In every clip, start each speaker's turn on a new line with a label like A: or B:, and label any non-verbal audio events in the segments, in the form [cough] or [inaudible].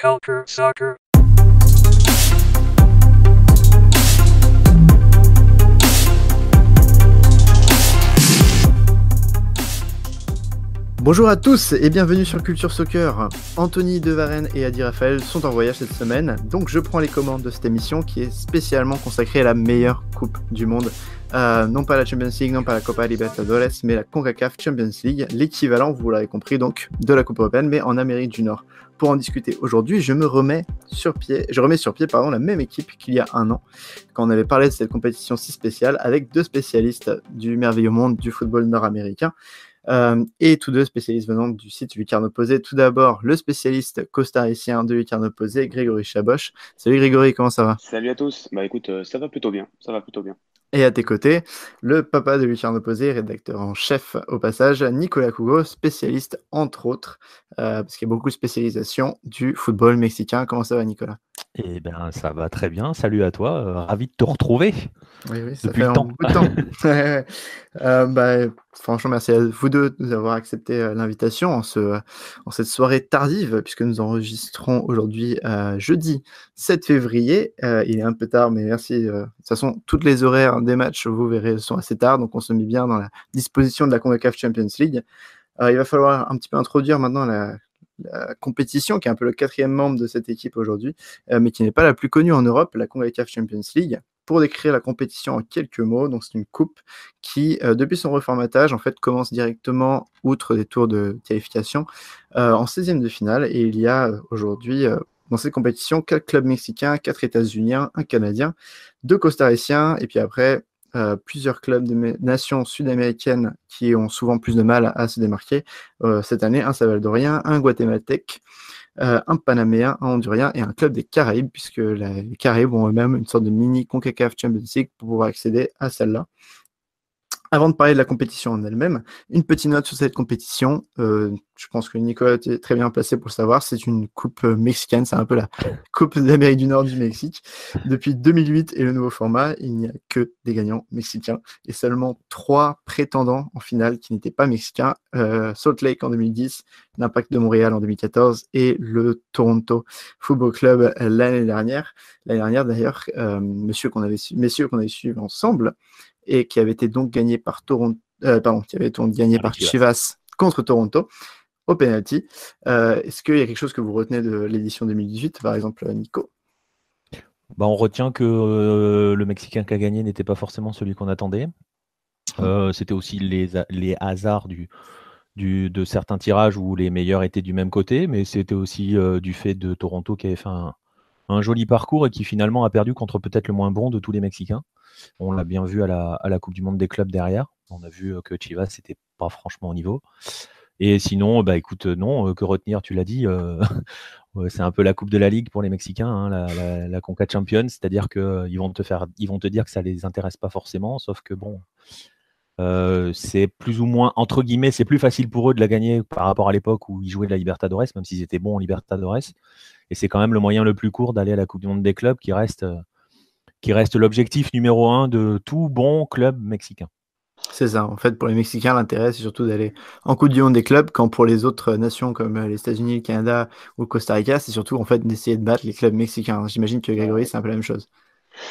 A: Culture Soccer Bonjour à tous et bienvenue sur Culture Soccer. Anthony Devarenne et Adi Raphaël sont en voyage cette semaine, donc je prends les commandes de cette émission qui est spécialement consacrée à la meilleure Coupe du Monde. Euh, non pas la Champions League, non pas la Copa Libertadores, mais la CONCACAF Champions League, l'équivalent, vous l'avez compris, donc de la Coupe européenne, mais en Amérique du Nord. Pour en discuter aujourd'hui, je me remets sur pied, je remets sur pied pardon, la même équipe qu'il y a un an, quand on avait parlé de cette compétition si spéciale, avec deux spécialistes du merveilleux monde du football nord-américain. Euh, et tous deux spécialistes venant du site Lucarne Opposé. Tout d'abord, le spécialiste costaricien de Lucarne Opposé, Grégory Chaboche. Salut Grégory, comment ça va
B: Salut à tous. Bah écoute, euh, ça va plutôt bien. Ça va plutôt bien.
A: Et à tes côtés, le papa de Lucarne Opposé, rédacteur en chef au passage, Nicolas Cougo, spécialiste entre autres, euh, parce qu'il y a beaucoup de spécialisation du football mexicain. Comment ça va Nicolas et eh bien, ça va très bien. Salut à toi. Euh, ravi de te retrouver.
C: Oui, ça depuis fait longtemps.
A: [laughs] Euh, bah, franchement, merci à vous deux avoir accepté euh, l'invitation en, ce, en, cette soirée tardive, puisque nous enregistrons aujourd'hui jeudi 7 février. il est un peu tard, mais merci. de toute façon, toutes les horaires des matchs, vous verrez, sont assez tard, donc on se met bien dans la disposition de la CONCACAF Champions League. il va falloir un petit peu introduire maintenant la la compétition, qui est un peu le quatrième membre de cette équipe aujourd'hui, euh, mais qui n'est pas la plus connue en Europe, la CONCACAF Champions League pour décrire la compétition en quelques mots. Donc c'est une coupe qui, euh, depuis son reformatage, en fait, commence directement outre des tours de qualification euh, en 16e de finale. Et il y a aujourd'hui dans cette compétition quatre clubs mexicains, quatre états unis un Canadien, deux Ricains, et puis après euh, plusieurs clubs de nations sud-américaines qui ont souvent plus de mal à, se démarquer. Euh, cette année, un Salvadorien, un Guatemaltec, euh, un Panaméen, un Hondurien et un club des Caraïbes, puisque les Caraïbes ont eux-mêmes une sorte de mini CONCACAF Champions League pour pouvoir accéder à celle-là. Avant de parler de la compétition en elle-même, une petite note sur cette compétition. Euh, je pense que Nicolas est très bien placé pour le savoir. C'est une coupe euh, mexicaine, c'est un peu la [laughs] coupe d'Amérique du Nord du Mexique. Depuis 2008 et le nouveau format, il n'y a que des gagnants mexicains et seulement trois prétendants en finale qui n'étaient pas mexicains. Euh, Salt Lake en 2010, l'Impact de Montréal en 2014 et le Toronto Football Club l'année dernière. L'année dernière d'ailleurs, euh, monsieur qu'on avait su messieurs qu'on avait suivi ensemble et qui avait été donc gagné par Toronto, euh, pardon, qui avait gagné par Chivas. contre Toronto au penalty. Euh, est-ce qu'il y a quelque chose que vous retenez de l'édition 2018, par exemple, Nico
C: bah, on retient que euh, le Mexicain qui a gagné n'était pas forcément celui qu'on attendait. C'était aussi les, les hasards de certains tirages où les meilleurs étaient du même côté, mais c'était aussi du fait de Toronto qui avait fait un, joli parcours et qui finalement a perdu contre peut-être le moins bon de tous les Mexicains. On l'a bien vu à la, Coupe du Monde des clubs derrière. On a vu euh, que Chivas, c'était pas franchement au niveau. Et sinon, bah écoute, euh, non, euh, que retenir, tu l'as dit, [laughs] c'est un peu la Coupe de la Ligue pour les Mexicains, hein, la, conquête la, c'est-à-dire qu'ils vont te vont te dire que ça ne les intéresse pas forcément, sauf que bon, c'est plus ou moins, entre guillemets, c'est plus facile pour eux de la gagner par rapport à l'époque où ils jouaient de la Libertadores, même s'ils étaient bons en Libertadores. Et c'est quand même le moyen le plus court d'aller à la Coupe du Monde des
A: clubs qui reste qui reste l'objectif numéro un de tout bon club mexicain. C'est ça. En fait, pour les Mexicains, l'intérêt, c'est surtout d'aller en coup de Monde des clubs, quand pour les autres nations comme euh, les États-Unis, le Canada ou le Costa Rica, c'est surtout en fait d'essayer de battre les clubs mexicains. J'imagine que Grégory, c'est un peu la même chose.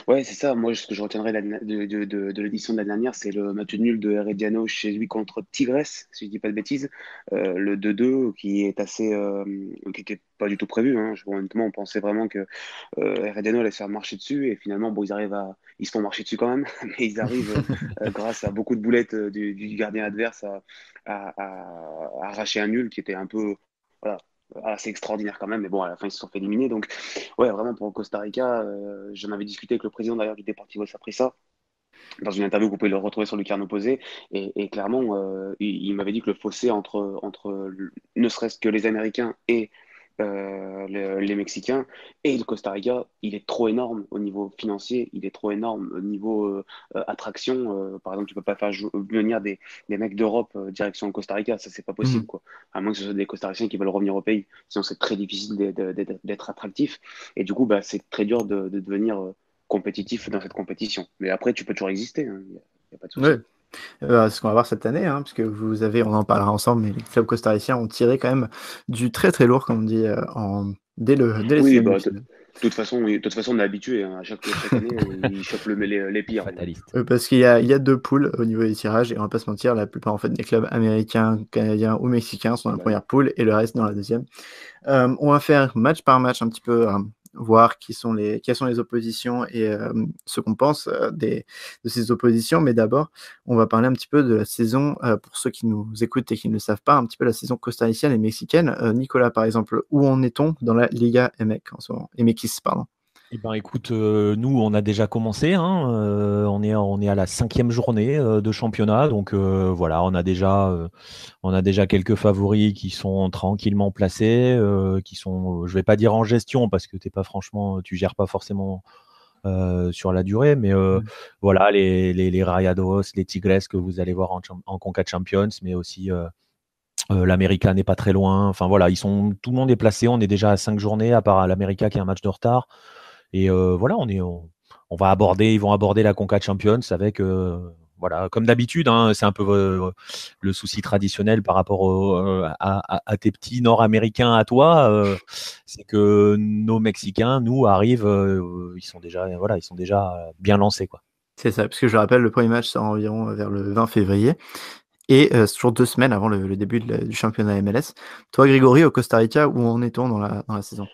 B: Ouais, c'est ça. Moi, ce que je retiendrai de, de, l'édition de la dernière, c'est le match nul de Herediano chez lui contre Tigres, si je ne dis pas de bêtises. Euh, le 2-2 qui est assez, euh, qui pas du tout prévu. Hein. honnêtement, on pensait vraiment que euh, Herediano allait se faire marcher dessus, et finalement, bon, ils arrivent à, ils se font marcher dessus quand même, [laughs] mais ils arrivent euh, [laughs] grâce à beaucoup de boulettes du, gardien adverse à, à arracher un nul qui était un peu, voilà, assez ah, extraordinaire quand même, mais bon, à la fin, ils se sont fait éliminer. Donc, ouais, vraiment, pour Costa Rica, euh, j'en avais discuté avec le président d'ailleurs du Deportivo Saprissa dans une interview que vous pouvez le retrouver sur le Lucarne Opposé, et, clairement, euh, il, m'avait dit que le fossé entre, entre ne serait-ce que les Américains et euh, les, Mexicains. Et le Costa Rica, il est trop énorme au niveau financier, il est trop énorme au niveau euh, attraction. Euh, par exemple, tu peux pas faire venir des, mecs d'Europe direction le Costa Rica, ça c'est pas possible, mhm. quoi. À moins que ce soit des Costariciens qui veulent revenir au pays. Sinon, c'est très difficile d'être attractif. Et du coup, bah, c'est très dur de, devenir compétitif dans cette compétition. Mais après, tu peux toujours exister, hein. il n'y a, pas
A: de souci. Euh, ce qu'on va voir cette année, hein, puisque vous avez, on en parlera ensemble, mais les clubs costariciens ont tiré quand même du très très lourd, comme on dit, euh, en... dès le dès les oui, bah,
B: de, toute façon, de toute façon, on est habitué. Hein, à chaque, chaque année, [laughs] ils chopent le, les, pires.
A: Euh, parce qu'il y, y, a deux poules au niveau des tirages, et on va pas se mentir, la plupart en fait des clubs américains, canadiens ou mexicains sont dans la première poule et le reste dans la deuxième. on va faire match par match un petit peu voir qui sont les, quelles sont les oppositions et euh, ce qu'on pense euh, des, de ces oppositions. Mais d'abord, on va parler un petit peu de la saison, euh, pour ceux qui nous écoutent et qui ne le savent pas, un petit peu la saison costaricienne et mexicaine. Nicolas, par exemple, où en est-on dans la Liga MX e en ce moment, e pardon
C: eh ben, écoute, euh, nous, on a déjà commencé. Hein, euh, on, est, on est à la cinquième journée euh, de championnat. Donc, voilà, on a, déjà, on a déjà quelques favoris qui sont tranquillement placés, qui sont, je vais pas dire en gestion, parce que t'es pas franchement, tu gères pas forcément sur la durée. Mais mm. voilà, les, les, Rayados, les Tigres que vous allez voir en, en Conca Champions, mais aussi l'América n'est pas très loin. Enfin voilà, ils sont, tout le monde est placé. On est déjà à cinq journées, à part l'América qui a un match de retard. Et euh, voilà, on est, on, va aborder, ils vont aborder la Conca Champions avec euh, voilà, comme d'habitude, hein, c'est un peu euh, le souci traditionnel par rapport à, tes petits Nord-Américains à toi, c'est que nos Mexicains, nous, arrivent,
A: ils sont déjà, voilà, ils sont déjà bien lancés, quoi. C'est ça, parce que je rappelle, le premier match sera environ vers le 20 février. Et c'est toujours deux semaines avant le, début du championnat MLS. Toi, Grégory, au Costa Rica, où en est-on dans la saison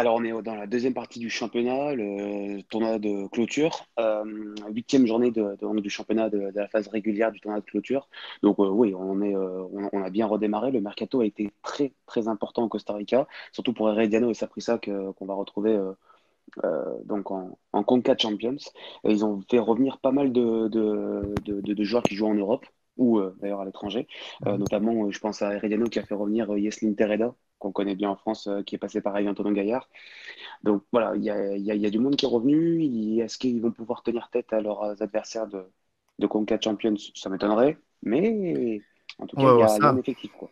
B: alors, on est dans la deuxième partie du championnat, le tournoi de clôture, euh, huitième journée de, du championnat de, la phase régulière du tournoi de clôture. Donc, euh, oui, on, est, euh, on, a bien redémarré. Le mercato a été très, très important au Costa Rica, surtout pour Herediano et Saprissa qu'on va retrouver donc en, CONCACAF Champions. ils ont fait revenir pas mal de, de joueurs qui jouent en Europe ou d'ailleurs à l'étranger, mmh. notamment je pense à Herediano qui a fait revenir Yeslin Tereda qu'on connaît bien en France, euh, qui est passé pareil, Antonin Gaillard. Donc voilà, il y a, du monde qui est revenu. Est-ce qu'ils vont pouvoir tenir tête à leurs adversaires de, de Champions Ça m'étonnerait, mais en tout cas, il y, a, un effectif. ça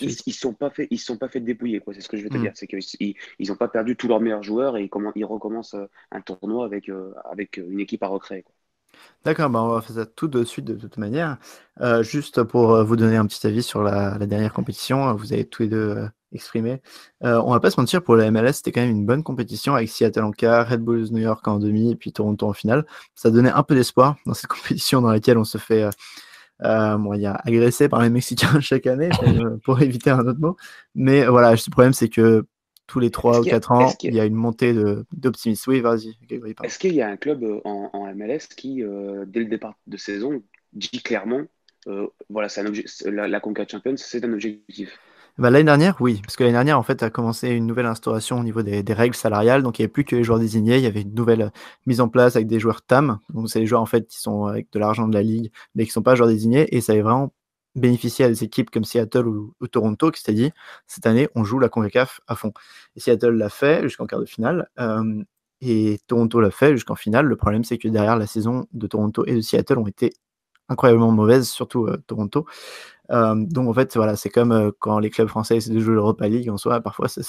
B: Ils ne sont pas fait, ils sont pas fait dépouiller, C'est ce que je veux te mm. dire, c'est qu'ils ils n'ont pas perdu tous leurs meilleurs joueurs et ils, recommencent euh, un tournoi avec, euh, avec une équipe à recréer.
A: D'accord, bah on va faire ça tout de suite de toute manière. Euh, juste pour euh, vous donner un petit avis sur la, dernière compétition, hein, vous avez tous les deux euh, exprimé. on va pas se mentir, pour la MLS, c'était quand même une bonne compétition avec Seattle en Red Bulls New York en demi et puis Toronto en finale. Ça donnait un peu d'espoir dans cette [laughs] compétition dans laquelle on se fait euh, agressé par les Mexicains [laughs] chaque année, pour éviter un autre mot. Mais voilà, le problème, c'est que tous les 3 ou 4 ans, il y a une montée d'optimisme. Oui, vas-y.
B: est-ce qu'il y a un club euh, en, MLS qui, euh, dès le départ de saison, dit clairement euh, voilà, la, conquête Champions, c'est un objectif
A: bah, L'année dernière, oui, parce que l'année dernière, en fait, a commencé une nouvelle instauration au niveau des, règles salariales. Donc, il n'y avait plus que les joueurs désignés. Il y avait une nouvelle mise en place avec des joueurs TAM. Donc, c'est les joueurs, en fait, qui sont avec de l'argent de la ligue, mais qui ne sont pas joueurs désignés. Et ça est vraiment bénéficier à des équipes comme Seattle ou, Toronto qui s'est dit cette année on joue la CONCACAF à fond. Et Seattle l'a fait jusqu'en quart de finale euh, et Toronto l'a fait jusqu'en finale. Le problème c'est que derrière la saison de Toronto et de Seattle ont été incroyablement mauvaises, surtout euh, Toronto donc en fait, voilà, c'est comme quand les clubs français essaient de jouer l'Europa League en soi, parfois [laughs] ça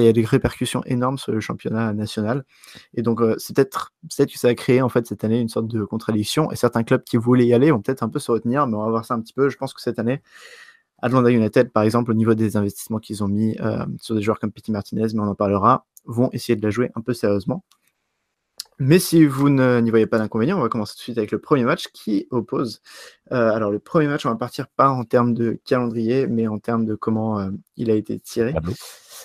A: y a des répercussions énormes sur le championnat national. Et donc c'est peut-être que ça a créé en fait cette année une sorte de contradiction. Et certains clubs qui voulaient y aller vont peut-être un peu se retenir, mais on va voir ça un petit peu. Je pense que cette année, Atlanta United, par exemple, au niveau des investissements qu'ils ont mis sur des joueurs comme Petit Martinez, mais on en parlera, vont essayer de la jouer un peu sérieusement. Mais si vous n'y voyez pas d'inconvénient, on va commencer tout de suite avec le premier match qui oppose. Euh, alors le premier match, on va partir pas en termes de calendrier, mais en termes de comment euh, il a été tiré.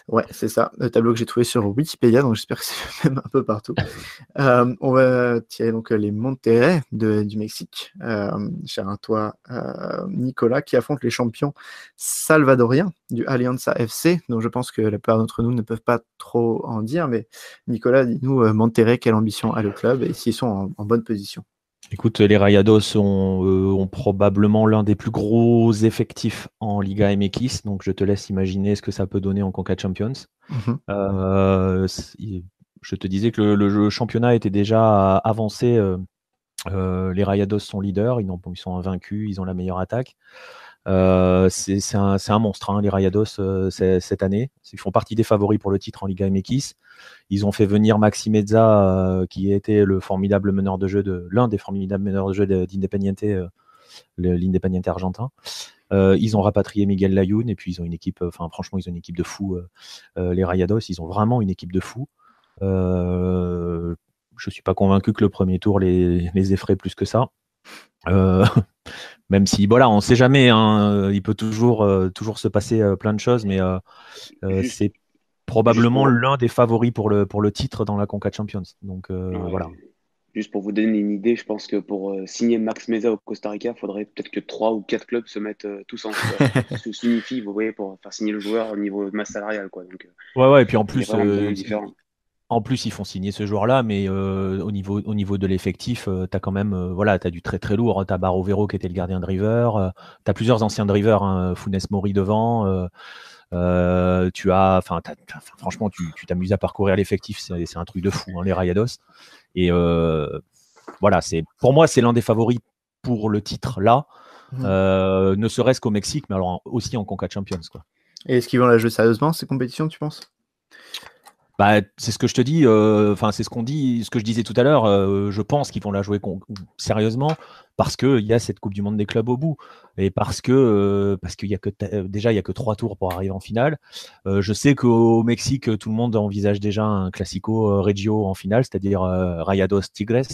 A: Ouais, c'est ça, le tableau que j'ai trouvé sur Wikipédia, donc j'espère que c'est [laughs] même un peu partout. Euh, on va tirer donc euh, les Monterrey du Mexique, euh, cher à toi, Nicolas, qui affronte les champions salvadoriens du Alianza FC, donc je pense que la plupart d'entre nous ne peuvent pas trop en dire, mais Nicolas, dis-nous, Monterrey, quelle ambition a le club et s'ils sont en bonne position
C: Écoute, les Rayados euh, ont, probablement l'un des plus gros effectifs en Liga MX, donc je te laisse imaginer ce que ça peut donner en Conca Champions. Mhm. Euh, je te disais que le, championnat était déjà avancé. Euh, les Rayados sont leaders, ils, sont invaincus, ils ont la meilleure attaque. Euh, c'est un, monstre, hein, les Rayados, euh, cette année. Ils font partie des favoris pour le titre en Liga MX. Ils ont fait venir Maxi euh, qui était le formidable meneur de jeu de l'un des formidables meneurs de jeu d'Independiente, l'Independiente argentin. ils ont rapatrié Miguel Layoun et puis ils ont une équipe, enfin franchement, ils ont une équipe de fou. les Rayados, ils ont vraiment une équipe de fou. je ne suis pas convaincu que le premier tour les, les effraie plus que ça. Euh, [laughs] même si, voilà, on ne sait jamais, hein, euh, il peut toujours, euh, toujours se passer plein de choses, mais c'est probablement l'un des favoris pour le, pour le titre dans la Conca Champions. Donc voilà.
B: Juste pour vous donner une idée, je pense que pour signer Max Meza au Costa Rica, il faudrait peut-être que trois ou quatre clubs se mettent tous ensemble, se [laughs] signifie, vous voyez, pour faire signer le joueur au niveau de masse salariale. Quoi. ouais, ouais, et puis en plus,
C: en plus, ils font signer ce joueur-là, mais euh, au, niveau, au niveau de l'effectif, euh, tu as quand même euh, voilà, as du très très lourd. Hein. Tu as Barro Vero qui était le gardien de river tu as plusieurs anciens drivers, River, hein, Funes Mori devant. tu as, enfin, franchement, tu t'amuses à parcourir l'effectif, c'est un truc de fou, hein, les Rayados. Et voilà, c'est pour moi, c'est l'un des favoris pour le titre là, mmh. ne serait-ce qu'au Mexique, mais alors aussi en Conca Champions. Quoi.
A: Et est-ce qu'ils vont la jouer sérieusement, ces compétitions, tu penses bah, c'est ce que je te dis,
C: euh, enfin, c'est ce qu'on dit, ce que je disais tout à l'heure. Euh, je pense qu'ils vont la jouer sérieusement parce qu'il y a cette Coupe du Monde des clubs au bout et parce que euh, parce qu'il y a que déjà il y a que trois tours pour arriver en finale. je sais qu'au Mexique, tout le monde envisage déjà un Classico Reggio en finale, c'est-à-dire Rayados Tigres,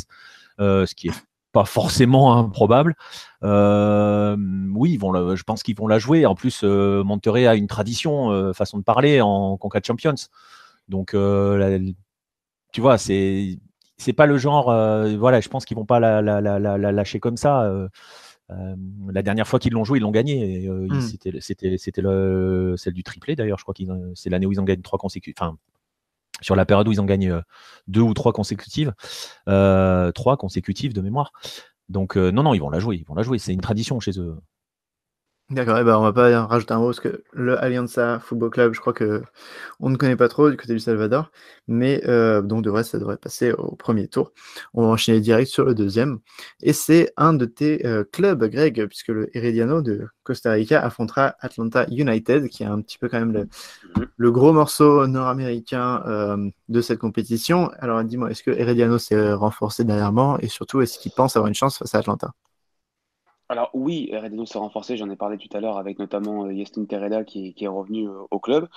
C: ce qui est pas forcément [laughs] improbable. oui, ils je pense qu'ils vont la jouer. En plus, Monterrey a une tradition, façon de parler en Conca Champions. Donc, euh, tu vois, c'est c'est pas le genre. Euh, voilà, je pense qu'ils vont pas la, lâcher comme ça. Euh, la dernière fois qu'ils l'ont joué, ils l'ont gagné. Hmm. C'était celle du triplé d'ailleurs. Je crois que c'est l'année où ils en gagnent trois consécutives. Enfin, sur la période où ils en gagnent deux ou trois consécutives, trois consécutives de mémoire. Donc non, non, ils vont la jouer. Ils vont la jouer. C'est une tradition chez eux.
A: D'accord, eh ben, on ne va pas rajouter un mot parce que le Alianza Football Club, je crois que on ne connaît pas trop du côté du Salvador, mais euh, donc de vrai, ça devrait passer au premier tour. On va enchaîner direct sur le deuxième. Et c'est un de tes euh, clubs, Greg, puisque le Herediano de Costa Rica affrontera Atlanta United, qui est un petit peu quand même le, mm-hmm. gros morceau nord-américain euh, de cette compétition. Alors dis-moi, est-ce que Herediano s'est renforcé dernièrement et surtout, est-ce qu'il pense avoir une chance face à Atlanta
B: alors oui, Redondo s'est renforcé, j'en ai parlé tout à l'heure avec notamment Yastin euh, Tereda qui, est revenu euh, au club.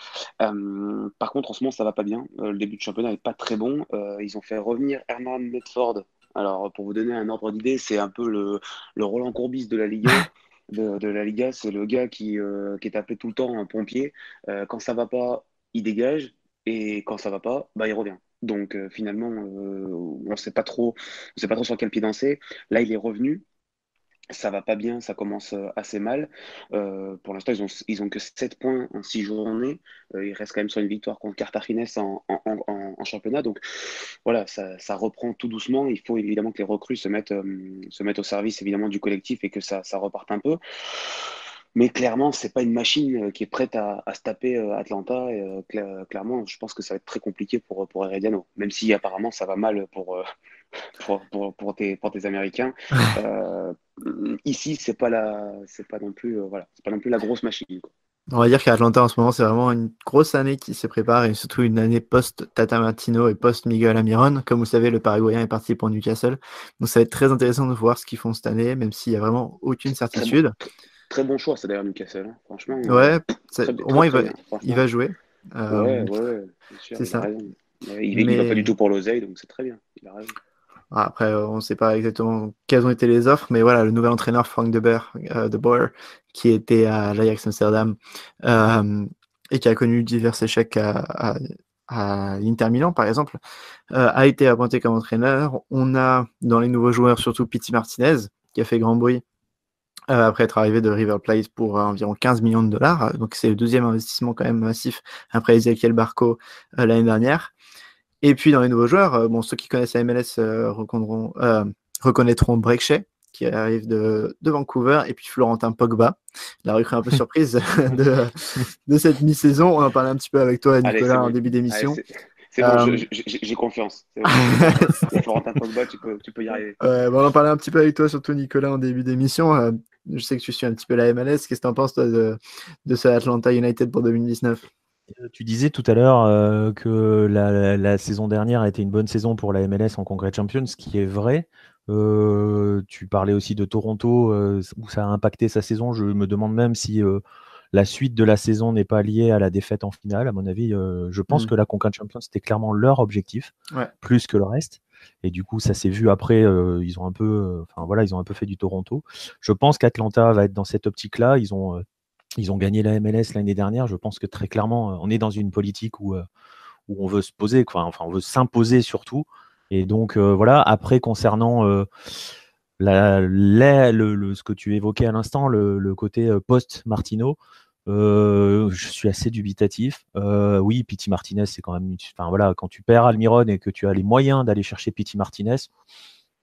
B: Euh, par contre, en ce moment, ça va pas bien. le début de championnat est pas très bon. ils ont fait revenir Hernan Medford. Alors pour vous donner un ordre d'idée, c'est un peu le, Roland Courbis [laughs] de la Liga, c'est le gars qui, qui, est appelé tout le temps un pompier. quand ça va pas, il dégage, et quand ça va pas, bah, il revient. Donc finalement, on ne pas trop, on sait pas trop sur quel pied danser. Là, il est revenu ça va pas bien, ça commence euh, assez mal. Euh, pour l'instant, ils ont, ils ont que 7 points en 6 journées. Euh, ils restent quand même sur une victoire contre Cartagines en, en, championnat. Donc voilà, ça, reprend tout doucement. Il faut évidemment que les recrues se mettent, se mettent au service évidemment du collectif et que ça, ça reparte un peu. Mais clairement, c'est pas une machine qui est prête à, se taper Atlanta. Et, clairement, je pense que ça va être très compliqué pour, pour Herediano, même si apparemment ça va mal pour. [laughs] Pour, pour, pour, tes, pour tes Américains. [laughs] Euh, Mm, ici, c'est pas la, c'est pas non plus, euh, voilà, c'est pas non plus la grosse machine.
A: On va dire qu'Atlanta en ce moment, c'est vraiment une grosse année qui se prépare et surtout une année post-Tata Martino et post-Miguel Amiron. Comme vous savez, le Paraguayen est parti pour Newcastle. Donc ça va être très intéressant de voir ce qu'ils font cette année, même s'il n'y a vraiment aucune certitude.
B: Très bon, choix, c'est d'ailleurs Newcastle, hein. franchement. Euh, ouais, au moins il va, il va jouer. Euh, ouais, ouais, c'est ça. Il, n'est va pas du tout pour l'oseille, donc c'est très bien. Il a raison.
A: Ah, après, euh, on ne sait pas exactement quelles ont été les offres, mais voilà, le nouvel entraîneur Frank de Boer, euh, de qui était à l'Ajax Amsterdam euh, et qui a connu divers échecs à, à, l'Inter Milan, par exemple, a été appointé comme entraîneur. On a dans les nouveaux joueurs surtout Pity Martinez, qui a fait grand bruit après être arrivé de River Plate pour environ 15 millions de dollars. Donc c'est le deuxième investissement quand même massif après Ezekiel Barco l'année dernière. Et puis dans les nouveaux joueurs, euh, bon, ceux qui connaissent la MLS euh, reconnaîtront, euh, reconnaîtront qui arrive de, Vancouver, et puis Florentin Pogba, la recrue un peu [laughs] surprise de, cette mi-saison. On en parlait un petit peu avec toi, Nicolas, en début d'émission. C'est bon,
B: j'ai confiance. [laughs] Florentin Pogba, tu peux, y arriver.
A: on en parlait un petit peu avec toi, surtout Nicolas, en début d'émission. je sais que tu suis un petit peu la MLS. Qu'est-ce que tu en penses, toi, de, de ce Atlanta United pour 2019
C: euh, tu disais tout à l'heure euh, que la, saison dernière a été une bonne saison pour la MLS en Congrès Champions, ce qui est vrai. Euh, tu parlais aussi de Toronto, où ça a impacté sa saison. Je me demande même si la suite de la saison n'est pas liée à la défaite en finale. À mon avis, je pense mm. que la Congrès Champions, c'était clairement leur objectif, plus que le reste. Et du coup, ça s'est vu après. ils ont un peu, enfin voilà, ils ont un peu fait du Toronto. Je pense qu'Atlanta va être dans cette optique-là. Ils ont ils ont gagné la MLS l'année dernière. Je pense que très clairement, euh, on est dans une politique où, euh, on veut se poser, quoi. Hein, enfin, on veut s'imposer surtout. Et donc, euh, voilà. Après, concernant la, le, ce que tu évoquais à l'instant, le, côté post-Martino, je suis assez dubitatif. oui, Piti Martinez, c'est quand même. Enfin voilà, quand tu perds Almiron et que tu as les moyens d'aller chercher Piti Martinez,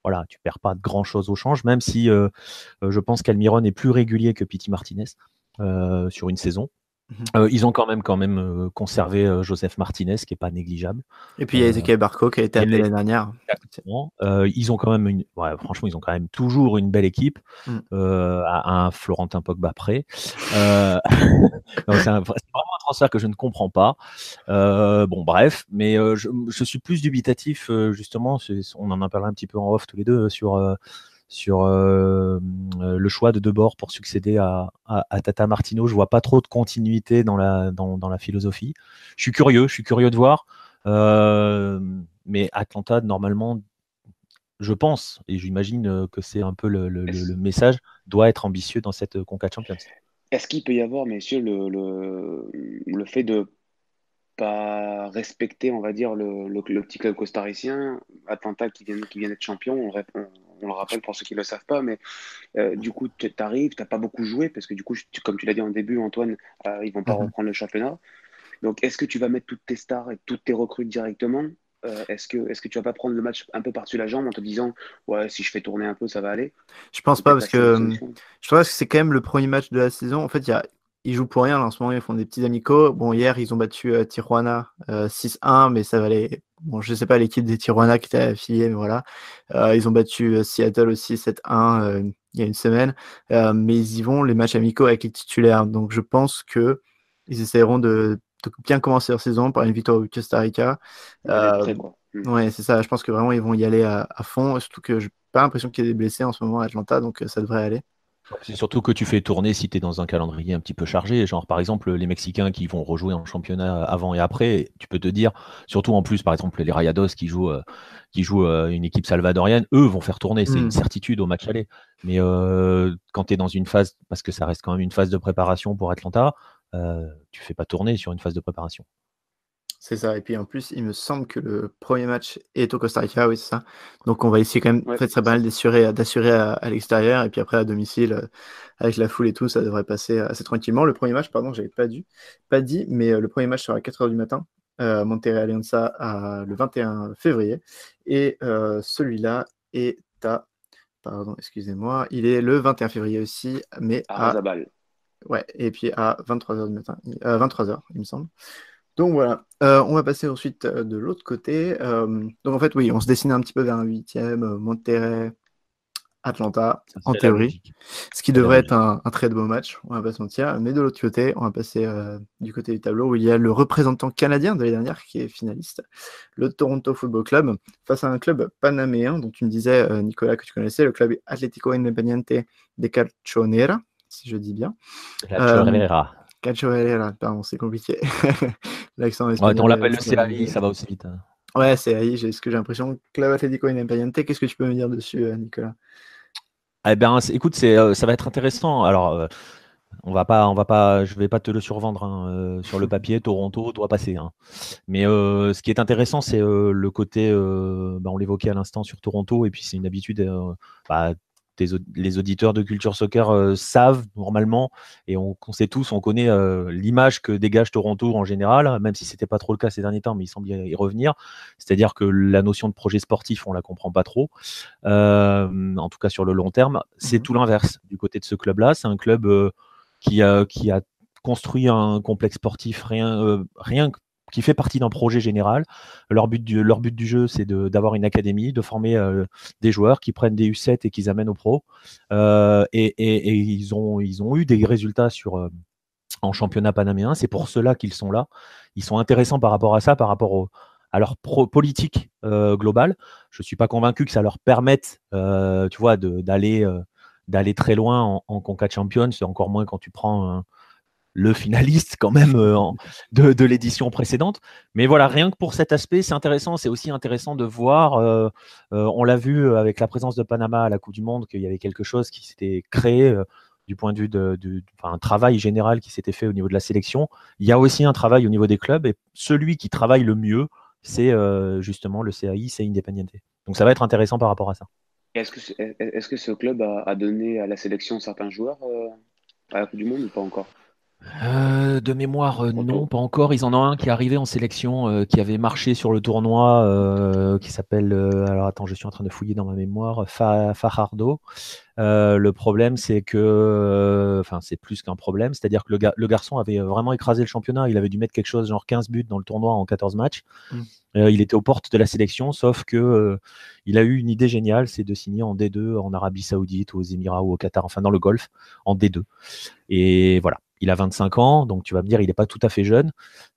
C: voilà, tu perds pas grand chose au change, même si je pense qu'Almiron est plus régulier que Petit Martinez. Euh, sur une saison. Mhm. Euh, ils ont quand même, quand même euh, conservé Joseph Martinez, qui n'est pas négligeable. Et puis il y a Ezekiel Barco qui a été appelé l'année dernière. Exactement. ils ont quand même une, franchement, ils ont quand même toujours une belle équipe. Mm. à, un Florentin Pogba près. [laughs] c'est vraiment un transfert que je ne comprends pas. bon, bref, mais je, je, suis plus dubitatif, justement. On en a parlé un petit peu en off tous les deux sur sur euh, euh, le choix de Debord pour succéder à, Tata Martino. Je vois pas trop de continuité dans la, dans, la philosophie. Je suis curieux, je suis curieux de voir. Euh, mais Atlanta, normalement, je pense, et j'imagine que c'est un peu le, message, doit être ambitieux dans cette Conca Champions.
B: Est-ce qu'il peut y avoir, messieurs, le, le fait de pas respecter, on va dire, le, le, petit costaricien, Atlanta qui vient, qui vient d'être champion, on, répond on le rappelle pour ceux qui ne le savent pas, mais euh, du coup, tu arrives, tu n'as pas beaucoup joué, parce que du coup, comme tu l'as dit en début, Antoine, euh, ils ne vont pas mhm. reprendre le championnat. Donc, est-ce que tu vas mettre toutes tes stars et toutes tes recrues directement euh, Est-ce que, est que tu vas pas prendre le match un peu par-dessus la jambe en te disant, ouais, si je fais tourner un peu, ça va aller
A: Je pense pas, parce que je trouve que c'est quand même le premier match de la saison. En fait, il y a ils jouent pour rien en ce moment, ils font des petits amicaux. Bon, hier, ils ont battu euh, Tijuana 6-1, euh, mais ça valait. Bon, je sais pas l'équipe des Tijuana qui était affiliée, mais voilà. Euh, ils ont battu Seattle aussi 7-1 il y a une semaine, mais ils y vont les matchs amicaux avec les titulaires. Donc, je pense que ils essaieront de, bien commencer leur saison par une victoire au Costa Rica. Mm. Ouais, c'est ça. Je pense que vraiment ils vont y aller à, à fond, surtout que j'ai pas l'impression qu'il y ait des blessés en ce moment à Atlanta, donc ça devrait aller.
C: C'est surtout que tu fais tourner si tu es dans un calendrier un petit peu chargé. Genre, par exemple, les Mexicains qui vont rejouer en championnat avant et après, tu peux te dire, surtout en plus, par exemple, les Rayados qui jouent, euh, qui jouent euh, une équipe salvadorienne, eux vont faire tourner. C'est une mm. certitude au match aller. Mais euh, quand tu es dans une phase, parce que ça reste quand même une phase de préparation pour Atlanta, tu fais pas tourner sur une phase de préparation.
A: C'est ça. Et puis en plus, il me semble que le premier match est au Costa Rica, oui, c'est ça. Donc on va essayer quand même de faire ça mal d'assurer, euh, à, l'extérieur et puis après à domicile euh, avec la foule et tout, ça devrait passer euh, assez tranquillement. Le premier match, pardon, j'avais pas pas dit, mais le premier match sera à 4h du matin. Euh, Monterrey Alianza à, le 21 février. Et celui-là est à. Pardon, excusez-moi. Il est le 21 février aussi, mais à. à... Ouais, et puis à 23h du matin. 23h, il me semble. Donc voilà, euh, on va passer ensuite euh, de l'autre côté. Euh, donc en fait, oui, on se dessine un petit peu vers un huitième, Monterrey, Atlanta, en théorie. Ce qui devrait être un, très beau match, on va pas se mentir. Mais de l'autre côté, on va passer du côté du tableau où il y a le représentant canadien de l'année dernière qui est finaliste, le Toronto Football Club, face à un club panaméen dont tu me disais, Nicolas, que tu connaissais, le club Atlético Independiente de Calchonera, si je dis bien. Calchonera. Calchonera, pardon, c'est compliqué. [laughs] on l'appelle le CAI, ça va aussi vite. Hein. Ouais, CAI, j'ai ce que j'ai l'impression. Club est qu'est-ce que tu peux me dire dessus, euh, Nicolas
C: Eh bien, écoute, euh, ça va être intéressant. Alors euh, on va pas, on va pas, je vais pas te le survendre hein, sur le [laughs] papier. Toronto doit passer. Hein. Mais ce qui est intéressant, c'est le côté, bah, on l'évoquait à l'instant sur Toronto, et puis c'est une habitude. Bah, les auditeurs de Culture Soccer euh, savent normalement, et on, sait tous, on connaît euh, l'image que dégage Toronto en général, même si ce n'était pas trop le cas ces derniers temps, mais il semble y revenir. C'est-à-dire que la notion de projet sportif, on ne la comprend pas trop, euh, en tout cas sur le long terme. C'est mmh tout l'inverse du côté de ce club-là. C'est un club qui, a construit un complexe sportif rien, rien que qui fait partie d'un projet général. Leur but du, jeu, c'est d'avoir une académie, de former euh, des joueurs qui prennent des U7 et qu'ils amènent au pro. Euh, et, ils, ont, ils ont eu des résultats sur, euh, en championnat panaméen. C'est pour cela qu'ils sont là. Ils sont intéressants par rapport à ça, par rapport à leur politique globale. Je ne suis pas convaincu que ça leur permette tu vois, d'aller d'aller très loin en, en championne. C'est encore moins quand tu prends un le finaliste quand même euh, de, l'édition précédente. Mais voilà, rien que pour cet aspect, c'est intéressant. C'est aussi intéressant de voir, euh, euh, on l'a vu avec la présence de Panama à la Coupe du Monde, qu'il y avait quelque chose qui s'était créé du point de vue de, travail général qui s'était fait au niveau de la sélection. Il y a aussi un travail au niveau des clubs et celui qui travaille le mieux, c'est justement le CAI, c'est Independiente. Donc ça va être intéressant par rapport à ça.
B: Est-ce que, -ce club a, a, donné à la sélection certains joueurs à la Coupe du Monde ou pas encore
C: euh, de mémoire, euh, non, pas encore. Ils en ont un qui est arrivé en sélection, euh, qui avait marché sur le tournoi, qui s'appelle. alors attends, je suis en train de fouiller dans ma mémoire. Fa Fajardo. le problème, c'est que, enfin, c'est plus qu'un problème. C'est-à-dire que le, garçon avait vraiment écrasé le championnat. Il avait dû mettre quelque chose, genre 15 buts dans le tournoi en 14 matchs. Mmh. il était aux portes de la sélection, sauf que il a eu une idée géniale, c'est de signer en D2 en Arabie Saoudite, aux Émirats ou au Qatar, enfin dans le Golfe, en D2. Et voilà. Il a 25 ans, donc tu vas me dire, il n'est pas tout à fait jeune.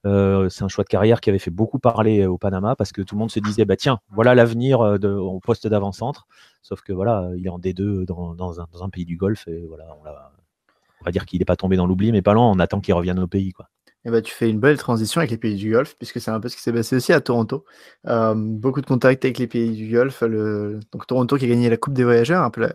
C: Euh, c'est un choix de carrière qui avait fait beaucoup parler euh, au Panama parce que tout le monde se disait, bah tiens, voilà l'avenir euh, au poste d'avant-centre. Sauf que voilà, il est en D2 dans, un, pays du Golfe et voilà, on, va dire qu'il n'est pas tombé dans l'oubli, mais pas loin. on attend qu'il revienne au pays. quoi.
A: Et eh ben, tu fais une belle transition avec les pays du Golfe, puisque c'est un peu ce qui s'est passé aussi à Toronto. beaucoup de contacts avec les pays du Golfe. Le... Donc Toronto qui a gagné la Coupe des voyageurs, un hein, peu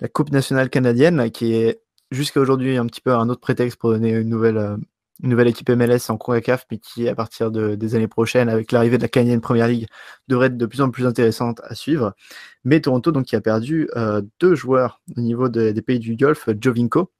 A: la Coupe nationale canadienne, qui est jusqu'à aujourd'hui un petit peu un autre prétexte pour donner une nouvelle, euh, nouvelle équipe MLS en CAF, mais qui, à partir des années prochaines, avec l'arrivée de la Canadienne Première League, devrait être de plus en plus intéressante à suivre. Mais Toronto, donc, qui a perdu euh, deux joueurs au niveau des pays du Golfe, Jovinko,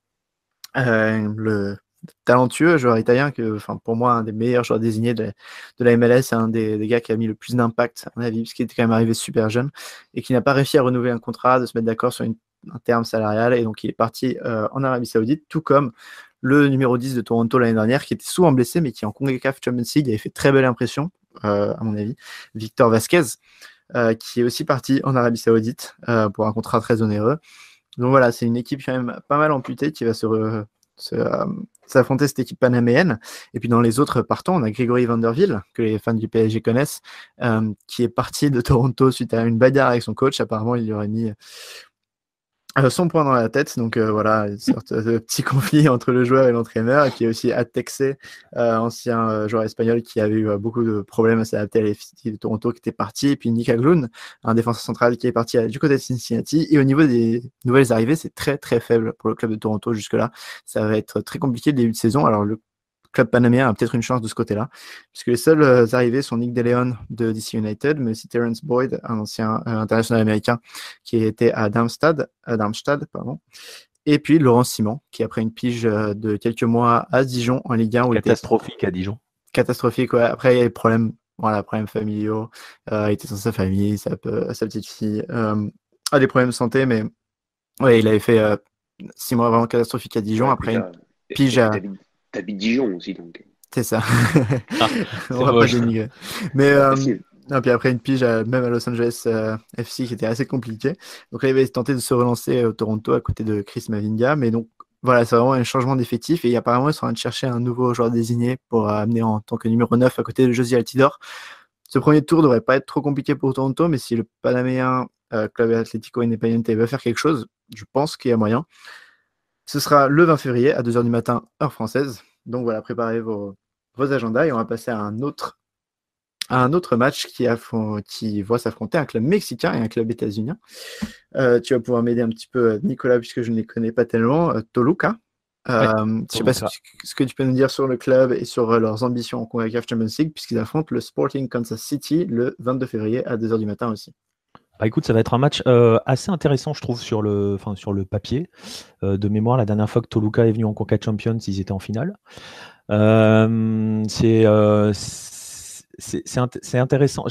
A: euh, le talentueux joueur italien, que, enfin, pour moi, un des meilleurs joueurs désignés de, la MLS, un des, des, gars qui a mis le plus d'impact, à mon avis, puisqu'il était quand même arrivé super jeune, et qui n'a pas réussi à renouveler un contrat, de se mettre d'accord sur une un terme salarial et donc il est parti euh, en Arabie Saoudite, tout comme le numéro 10 de Toronto l'année dernière qui était souvent blessé mais qui en CONCACAF Champions League avait fait très belle impression euh, à mon avis, Victor Vasquez euh, qui est aussi parti en Arabie Saoudite pour un contrat très onéreux. Donc voilà, c'est une équipe quand même pas mal amputée qui va se, s'affronter cette équipe panaméenne. Et puis dans les autres partants, on a Grégory Vanderville, que les fans du PSG connaissent, qui est parti de Toronto suite à une bagarre avec son coach. Apparemment, il lui aurait mis euh, son point dans la tête. Donc euh, voilà, une sorte de petit [laughs] conflit entre le joueur et l'entraîneur. qui est aussi atexé euh, ancien joueur espagnol qui avait eu beaucoup de problèmes à s'adapter à l'effectif de Toronto qui était parti. Et puis Nick Agloun un défenseur central qui est parti du côté de Cincinnati. Et au niveau des nouvelles arrivées, c'est très très faible pour le club de Toronto jusque-là. Ça va être très compliqué le début de saison. Alors le club panaméen a peut-être une chance de ce côté-là, puisque les seuls euh, arrivés sont Nick DeLeon de DC United, mais aussi Terence Boyd, un ancien euh, international américain qui était à Darmstadt, à pardon, et puis Laurent Simon, qui après une pige euh, de quelques mois à Dijon en Ligue 1. Où catastrophique était... à Dijon. Catastrophique, ouais. Après, il y a des problèmes, voilà, familiaux. il était sans sa famille, sa, petite fille. a ah, des problèmes de santé, mais ouais, il avait fait six mois vraiment catastrophique à Dijon. après, une pige à.
B: T'habites Dijon aussi, donc.
A: C'est ça. Ah, [laughs] On va pas dénigrer. Mais. Euh, puis après une pige, même à Los Angeles euh, FC, qui était assez compliqué. Donc là, il va tenté de se relancer euh, au Toronto à côté de Chris Mavinga. Mais donc, voilà, c'est vraiment un changement d'effectif. Et apparemment, ils sont en train de chercher un nouveau joueur désigné pour amener en tant que numéro 9 à côté de Josie Altidor. Ce premier tour devrait pas être trop compliqué pour Toronto, mais si le Panaméen Club Atlético Independiente veut faire quelque chose, je pense qu'il y a moyen. Ce sera le 20 février à 2h du matin, heure française. Donc voilà, préparez vos, agendas et on va passer à un autre, match qui, va voit s'affronter un club mexicain et un club états-unien. Euh, tu vas pouvoir m'aider un petit peu, Nicolas, puisque je ne les connais pas tellement. Euh, Toluca. Euh, je ne sais pas ce, que tu peux nous dire sur le club et sur leurs ambitions en CONCACAF Champions League, puisqu'ils affrontent le Sporting Kansas City le 22 février à 2h du matin aussi.
C: Bah, écoute, ça va être un match euh, assez intéressant, je trouve, sur le, sur le papier. Euh, de mémoire, la dernière fois que Toluca est venu en Conca Champions, ils étaient en finale. Euh, c'est c'est intéressant.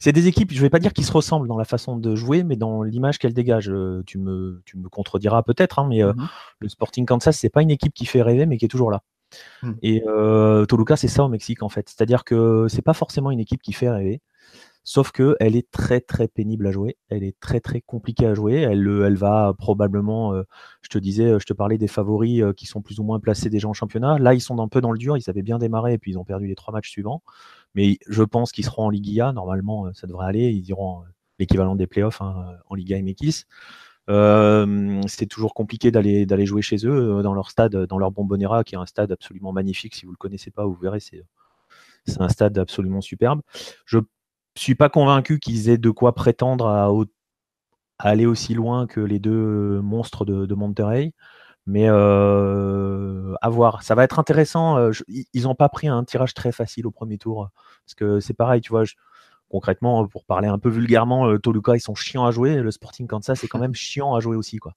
C: C'est des équipes, je ne vais pas dire qu'ils se ressemblent dans la façon de jouer, mais dans l'image qu'elles dégagent. Tu me, tu me contrediras peut-être, hein, mais mm-hmm. le Sporting Kansas, c'est pas une équipe qui fait rêver, mais qui est toujours là. Mm. Et Toluca, c'est ça au Mexique, en fait. C'est-à-dire que c'est pas forcément une équipe qui fait rêver. Sauf que elle est très très pénible à jouer, elle est très très compliquée à jouer. Elle, euh, va probablement, euh, je te disais, euh, je te parlais des favoris qui sont plus ou moins placés déjà en championnat. Là, ils sont un peu dans le dur, ils avaient bien démarré et puis ils ont perdu les trois matchs suivants. Mais je pense qu'ils seront en Ligue IA. normalement ça devrait aller, ils iront l'équivalent des playoffs hein, en Liga MX. Euh, c'est toujours compliqué d'aller d'aller jouer chez eux dans leur stade, dans leur Bombonera, qui est un stade absolument magnifique. Si vous le connaissez pas, vous verrez, c'est c'est un stade absolument superbe. Je je suis pas convaincu qu'ils aient de quoi prétendre à, aller aussi loin que les deux euh, monstres de, de Monterey. Mais euh, à voir. Ça va être intéressant. Euh, ils n'ont pas pris un tirage très facile au premier tour. Parce que c'est pareil, tu vois. concrètement, pour parler un peu vulgairement, Toluca, ils sont chiants à jouer. Le Sporting Kansas, c'est quand même chiant à jouer aussi. Quoi.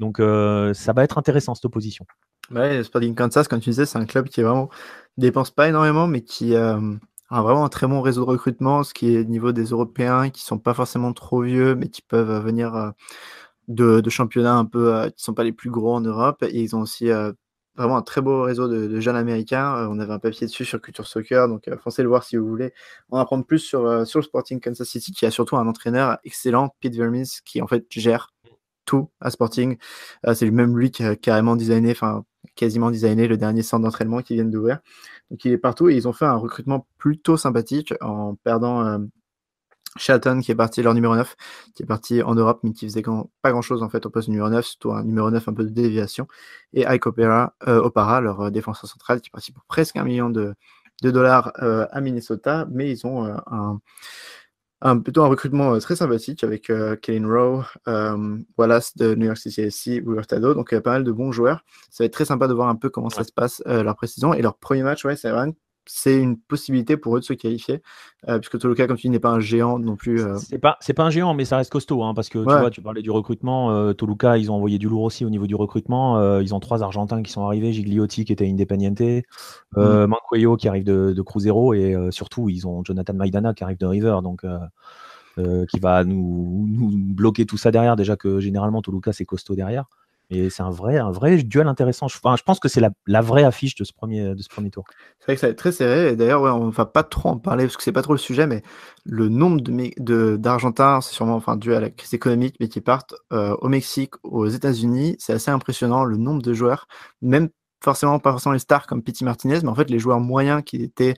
C: Donc ça va être intéressant cette opposition.
A: Bah ouais, le Sporting Kansas, comme tu disais, c'est un club qui vraiment dépense pas énormément, mais qui, un très bon réseau de recrutement, ce qui est au niveau des Européens qui ne sont pas forcément trop vieux, mais qui peuvent euh, venir euh, de, championnats un peu euh, qui ne sont pas les plus gros en Europe. Et ils ont aussi vraiment un très beau réseau de, jeunes américains. on avait un papier dessus sur Culture Soccer, donc foncez le voir si vous voulez en apprendre plus sur, sur le Sporting Kansas City, qui a surtout un entraîneur excellent, Pete Vermis, qui en fait gère tout à Sporting. c'est même lui qui a carrément designé, enfin quasiment designé le dernier centre d'entraînement qu'ils viennent d'ouvrir. Il est partout. Et ils ont fait un recrutement plutôt sympathique en perdant euh, qui est parti leur numéro 9, qui est parti en Europe, mais qui faisait pas grand-chose en fait au poste numéro 9, surtout un numéro 9 un peu de déviation. Et Ike Opera, euh, Opara, leur euh, défenseur central, qui est parti pour presque un million de, dollars euh, à Minnesota, mais ils ont un plutôt un recrutement euh, très sympathique avec euh, Kellen Rowe, euh, Wallace de New York City SC ou Donc, il y a pas mal de bons joueurs. Ça va être très sympa de voir un peu comment ça se passe leur précision. Et leur premier match, ouais, c'est vraiment c'est une possibilité pour eux de se qualifier, euh, puisque Toluca, comme tu dis, n'est pas un géant non plus. C'est
C: euh. pas, pas, un géant, mais ça reste costaud, hein, parce que tu vois, tu parlais du recrutement. Euh, Toluca, ils ont envoyé du lourd aussi au niveau du recrutement. ils ont trois Argentins qui sont arrivés, Gigliotti qui était Independiente, mm. Mancuello qui arrive de, Cruzeiro, et surtout, ils ont Jonathan Maidana qui arrive de River, donc qui va nous, nous, bloquer tout ça derrière. Déjà que généralement, Toluca, c'est costaud derrière. Et c'est un vrai, un vrai duel intéressant. je pense que c'est la, vraie affiche de ce premier, de ce
A: premier tour. C'est vrai que ça va être très serré. Et d'ailleurs, on ne va pas trop en parler parce que c'est pas trop le sujet, mais le nombre de, d'Argentins, c'est sûrement enfin, dû à la crise économique, mais qui partent euh, au Mexique, aux États-Unis. C'est assez impressionnant le nombre de joueurs, même forcément pas forcément les stars comme Petit Martinez, mais en fait les joueurs moyens qui étaient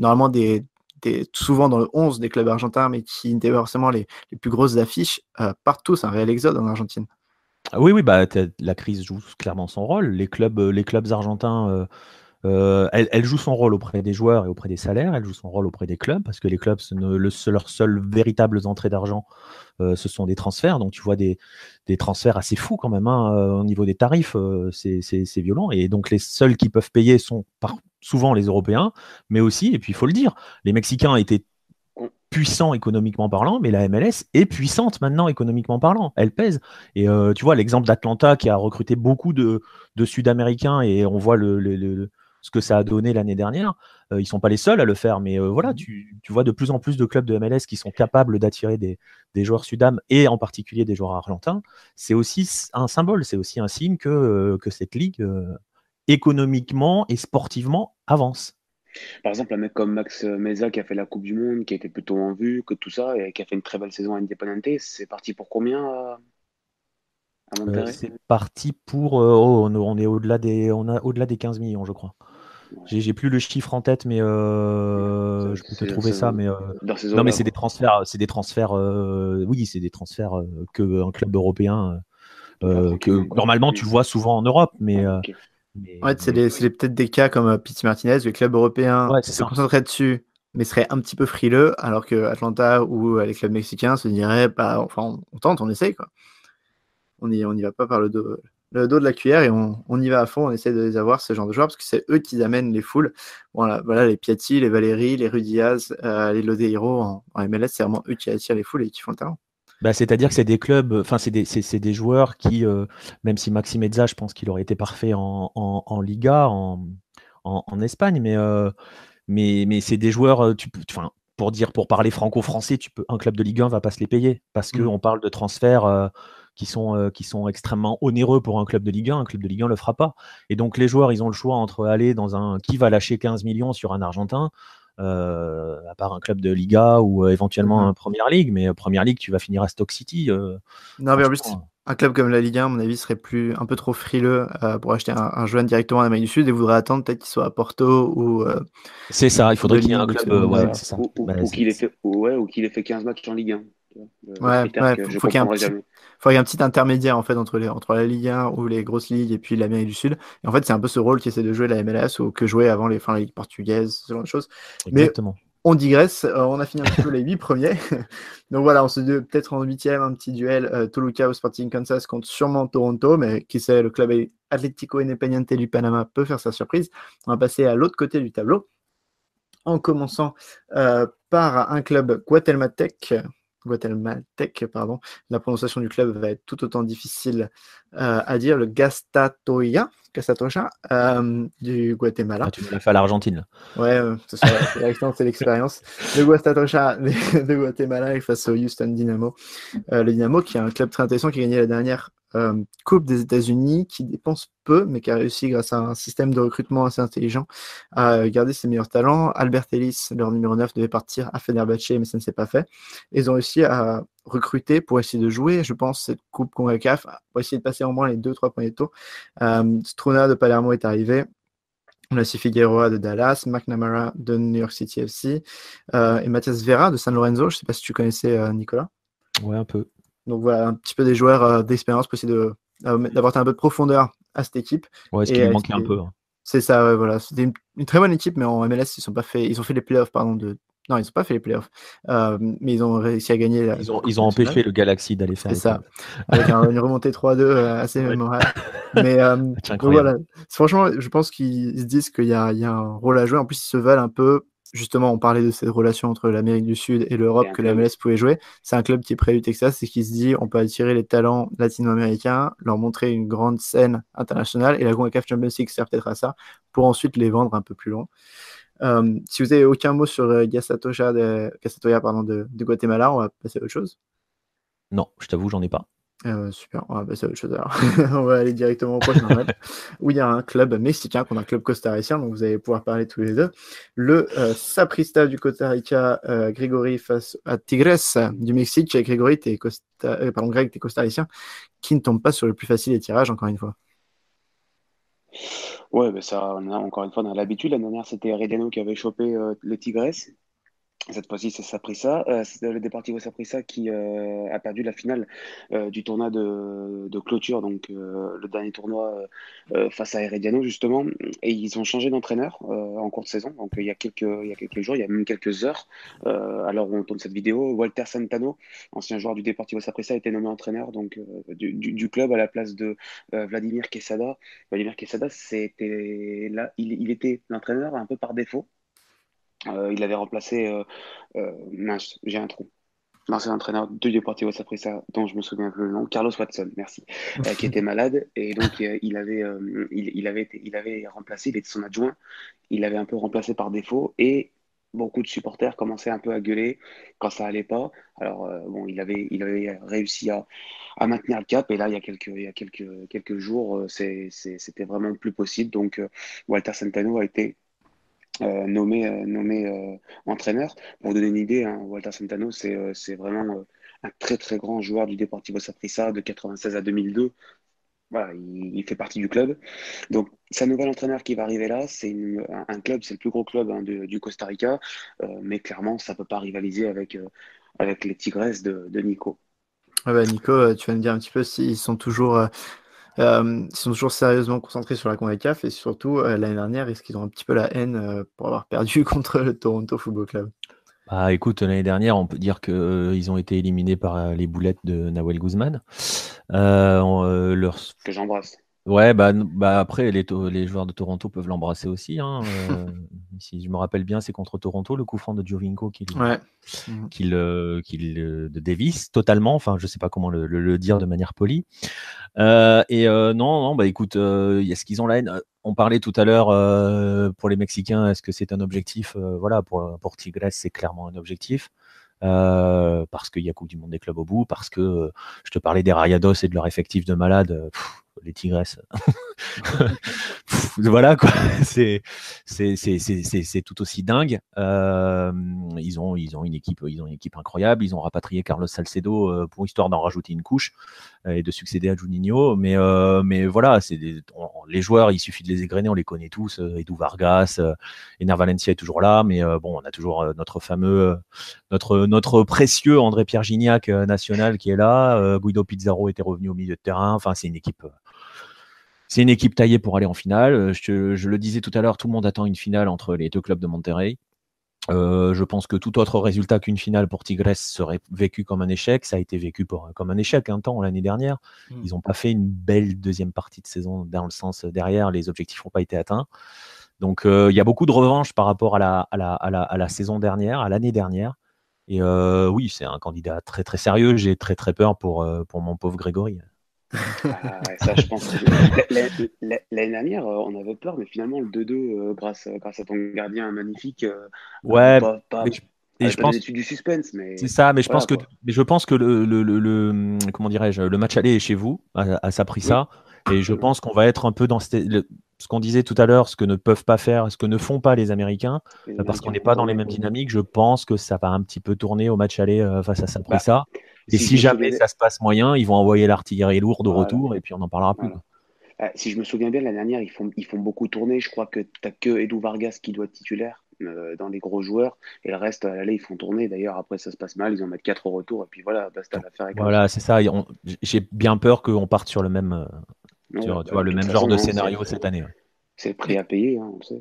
A: normalement des, souvent dans le 11 des clubs argentins, mais qui n'étaient pas forcément les, plus grosses affiches, euh, partent tous c'est un réel exode en Argentine. Ah
C: oui, oui, bah, la crise joue clairement son rôle. Les clubs, euh, les clubs argentins, euh, euh elle, joue son rôle auprès des joueurs et auprès des salaires, elle joue son rôle auprès des clubs, parce que les clubs, le leurs seules véritables entrées d'argent, euh, ce sont des transferts. Donc tu vois des, transferts assez fous quand même hein, au niveau des tarifs, c'est violent. Et donc les seuls qui peuvent payer sont souvent les Européens, mais aussi, et puis il faut le dire, les Mexicains étaient puissant économiquement parlant, mais la MLS est puissante maintenant économiquement parlant. Elle pèse. Et euh, tu vois, l'exemple d'Atlanta qui a recruté beaucoup de, Sud-Américains et on voit ce que ça a donné l'année dernière. Ils euh, ils sont pas les seuls à le faire, mais euh, voilà, mhm. tu, vois de plus en plus de clubs de MLS qui sont capables d'attirer des, des, joueurs sudam et en particulier des joueurs argentins. C'est aussi un symbole, c'est aussi un signe que, que cette ligue économiquement et sportivement avance.
B: Par exemple, un mec comme Max Meza qui a fait la Coupe du Monde, qui a été plutôt en vue, que tout ça, et qui a fait une très belle saison à Independente, c'est parti pour combien euh, euh, C'est
C: parti pour. Euh, oh, on, est au-delà des, on a au-delà des 15 millions, je crois. J'ai plus le chiffre en tête, mais je peux te trouver ça. Mais, non, mais c'est des transferts, c'est des transferts. oui, c'est des transferts qu'un club européen. Ah, que normalement tu vois souvent en Europe, mais ah,
A: c'est euh, peut-être des cas comme uh, Martinez, le club européen se concentraient dessus, mais serait un petit peu frileux, alors que Atlanta ou euh, les clubs mexicains se diraient, bah, enfin, on, tente, on essaye, quoi. On n'y y va pas par le dos, le dos de la cuillère et on, y va à fond, on essaie de les avoir, ce genre de joueurs, parce que c'est eux qui amènent les foules. Voilà, voilà les Piatti, les Valérie, les Rudiaz, euh, les Lodeiro en, en MLS, c'est vraiment eux qui attirent les foules et qui font le talent.
C: Bah, c'est-à-dire que c'est des clubs, enfin, c'est des, joueurs qui, euh, même si Maxime Edza, je pense qu'il aurait été parfait en, Liga, en, Espagne, euh, mais, mais, c'est des joueurs, euh, tu, pour dire, pour parler franco-français, tu peux, un club de Ligue 1 va pas se les payer parce qu'on mm. parle de transferts qui sont, extrêmement onéreux pour un club de Ligue 1. Un club de Ligue 1 le fera pas. Et donc les joueurs, ils ont le choix entre aller dans un qui va lâcher 15 millions sur un Argentin euh, à part un club de Liga ou euh, éventuellement mm-hmm. Première ligue Mais euh, Première ligue tu vas finir à Stock City.
A: non, mais en plus, un club comme la Ligue 1, à mon avis, serait plus un peu trop frileux pour acheter un, un directement à la main du Sud et voudrait attendre peut-être qu'il soit à Porto ou. c'est ça, il faudrait qu'il y ait un club. ouais,
B: ou, qu'il ait, fait 15 matchs en Ligue 1. Ouais, ouais, faut, faut qu'il
A: il y a un petit intermédiaire en fait entre, les, entre la Ligue 1 ou les grosses ligues et puis l'Amérique du Sud. Et en fait, c'est un peu ce rôle qu'essaie de jouer la MLS ou que jouait avant les, la Ligue portugaise, selon les de choses. Mais, on digresse, euh, on a fini un petit peu les huit premiers. [laughs] Donc voilà, on se dit peut-être en huitième un petit duel euh, Toluca au Sporting Kansas contre sûrement Toronto, mais qui sait, le club Atlético Independiente du Panama peut faire sa surprise. On va passer à l'autre côté du tableau, en commençant euh, par un club guatemaltèque Guatemaltec, pardon. La prononciation du club va être tout autant difficile euh, à dire. Le Gastatoya, euh, du Guatemala. Ah, tu me l'as
C: fait à l'Argentine.
A: Ouais, euh, [laughs] c'est l'expérience. Le Gastatoya de, Guatemala face au Houston Dynamo. le Dynamo qui est un club très intéressant qui a gagné la dernière euh, Coupe des États-Unis qui dépense peu, mais qui a réussi grâce à un système de recrutement assez intelligent à garder ses meilleurs talents. Albert Ellis, leur numéro 9, devait partir à Fenerbahce, mais ça ne s'est pas fait. Ils ont réussi à recruter pour essayer de jouer, je pense, cette Coupe CAF pour essayer de passer en moins les 2-3 premiers tours. Euh, Struna de Palermo est arrivé. On Figueroa de Dallas, McNamara de New York City FC euh, et Mathias Vera de San Lorenzo. Je ne sais pas si tu connaissais Nicolas. Ouais, un peu. Donc voilà, un petit peu des joueurs euh, d'expérience pour essayer euh, d'apporter un peu de profondeur à cette équipe. Ouais, ce qui lui euh, manquait un peu. Hein. C'est ça, ouais, voilà. C'était une, très bonne équipe, mais en MLS, ils sont pas faits. ils ont fait les playoffs, pardon, de. Non, ils n'ont pas fait les playoffs, mais ils ont réussi à gagner. Ils ont, empêché le Galaxy
C: d'aller faire. C'est ça,
A: avec [laughs] une remontée 3-2 assez mémorable. [laughs] Mais voilà, franchement, je pense qu'ils se disent qu'il y, a un rôle à jouer. En plus, ils se valent un peu justement, on parlait de cette relation entre l'Amérique du Sud et l'Europe que la MLS pouvait jouer. C'est un club qui est près du Texas et qui se dit on peut attirer les talents latino-américains, leur montrer une grande scène internationale et la CONCACAF Champions League sert peut-être à ça pour ensuite les vendre un peu plus loin. Euh, si vous avez aucun mot sur euh, de Guatemala, on va passer à autre chose.
C: Non, je t'avoue, j'en ai pas.
A: Ah super, ah, bah, c'est autre chose alors. [laughs] on va aller directement au prochain match [laughs] où il y a un club mexicain a un club costaricien, donc vous allez pouvoir parler tous les deux. Le euh, Saprista du Costa Rica, euh, Grégory face à Tigres du Mexique. Et Grégory, t'es Costa... Euh, pardon, Greg, t'es costaricien, qui ne tombe pas sur le plus facile des tirages, encore une fois.
B: Ouais, ça, encore une fois, on a l'habitude. La dernière, c'était Redeno qui avait chopé euh, le Tigres cette fois-ci, euh, c'est Saprissa, le Deportivo Saprissa qui euh, a perdu la finale euh, du tournoi de, clôture, donc le dernier tournoi face à Herediano justement, et ils ont changé d'entraîneur en cours de saison, donc il y, a quelques, jours, il y a même quelques heures, alors on tourne cette vidéo, Walter Santano, ancien joueur du Deportivo Saprissa, a été nommé entraîneur donc, du, club à la place de Vladimir Quesada. Vladimir Quesada, c'était là, il était l'entraîneur un peu par défaut, euh, il avait remplacé. Euh, euh, mince, j'ai un trou. L'ancien entraîneur de Deportivo ça, dont je me souviens peu le nom, Carlos Watson, merci, qui était [laughs] malade. Et donc, il, avait, il, avait il avait remplacé, il était son adjoint, il avait un peu remplacé par défaut. Et beaucoup de supporters commençaient un peu à gueuler quand ça allait pas. Alors bon, il avait, il avait réussi à, maintenir le cap et là il y a quelques, il quelques, quelques jours, c'était vraiment plus possible. Donc Walter santano a été euh, nommé, euh, nommé euh, entraîneur. Pour vous donner une idée, hein, Walter Santano, c'est vraiment un très très grand joueur du Deportivo Saprissa de 96 à 2002. Voilà, il, fait partie du club. Donc, sa nouvelle entraîneur qui va arriver là, c'est un, club, c'est le plus gros club hein, du Costa Rica, mais clairement, ça ne peut pas rivaliser avec, avec les Tigresses de, de Nico.
A: Ah bah, Nico, tu vas me dire un petit peu s'ils sont toujours euh, ils sont toujours sérieusement concentrés sur la CONCACAF et surtout euh, l'année dernière, est-ce qu'ils ont un petit peu la haine euh, pour avoir [laughs] perdu contre le Toronto Football Club
C: Bah écoute, l'année dernière, on peut dire qu'ils ils ont été éliminés par les boulettes de Nawel Guzman. On, Que j'embrasse. Ouais, bah, bah, après, les, les joueurs de Toronto peuvent l'embrasser aussi. Hein, euh, [laughs] si je me rappelle bien, c'est contre Toronto, le coup franc de Jurinko qui, le, mmh. dévisse totalement. Enfin, je sais pas comment le, dire de manière polie. Euh, et euh, non, non, bah écoute, il ce qu'ils ont la haine. On parlait tout à l'heure pour les Mexicains, est-ce que c'est un objectif Voilà, pour, Tigres, c'est clairement un objectif. parce qu'il y a Coupe du Monde des clubs au bout, parce que je te parlais des Rayados et de leur effectif de malade les tigresses. [laughs] voilà quoi, [laughs] c'est c'est tout aussi dingue. Euh, ils ont ils ont une équipe ils ont une équipe incroyable. Ils ont rapatrié Carlos Salcedo euh, pour histoire d'en rajouter une couche euh, et de succéder à Juninho. Mais mais voilà, c'est les joueurs, il suffit de les égrener, on les connaît tous. Edu Vargas, Ener Valencia est toujours là, mais bon, on a toujours notre fameux notre notre précieux André Pierre Gignac national qui est là. Guido Pizarro était revenu au milieu de terrain. Enfin, c'est une équipe c'est une équipe taillée pour aller en finale. Euh, je, le disais tout à l'heure, tout le monde attend une finale entre les deux clubs de Monterrey. Euh, je pense que tout autre résultat qu'une finale pour Tigres serait vécu comme un échec. Ça a été vécu euh, comme un échec un hein, temps l'année dernière. Hmm. Ils n'ont pas fait une belle deuxième partie de saison dans le sens derrière. Les objectifs n'ont pas été atteints. Donc il y a beaucoup de revanche par rapport à la, saison dernière, à l'année dernière. Et oui, c'est un candidat très très sérieux. J'ai très très peur pour, pour mon pauvre Grégory.
B: L'année dernière, euh, on avait peur, mais finalement, le 2-2, euh, euh, grâce, à ton gardien magnifique, ouais, pas, et je du suspense, c'est ça. Mais je pense que,
C: je pense que le, hum, comment dirais-je, le match aller est chez vous à, sa pris ça et je pense qu'on va être un peu dans ce qu'on disait tout à l'heure, ce que ne peuvent pas faire, ce que ne font pas les Américains, parce qu'on n'est pas dans les mêmes dynamiques. Je pense que ça va un petit peu tourner au match aller face à Saprissa. Bah. Et si, jamais ça se passe moyen, ils vont envoyer l'artillerie lourde au retour et puis on n'en parlera
B: plus. Euh, si je me souviens bien, la dernière, ils font, ils font beaucoup tourner. Je crois que tu n'as que Edu Vargas qui doit être titulaire euh, dans les gros joueurs. Et le reste, euh, à ils font tourner. D'ailleurs, après, ça se passe mal. Ils en mettent quatre au retour. Et puis voilà, basta l'affaire. Voilà,
C: c'est ça. J'ai bien peur qu'on parte sur le même,
B: bah, le même genre de scénario cette année. C'est le prix à payer, hein, on sait.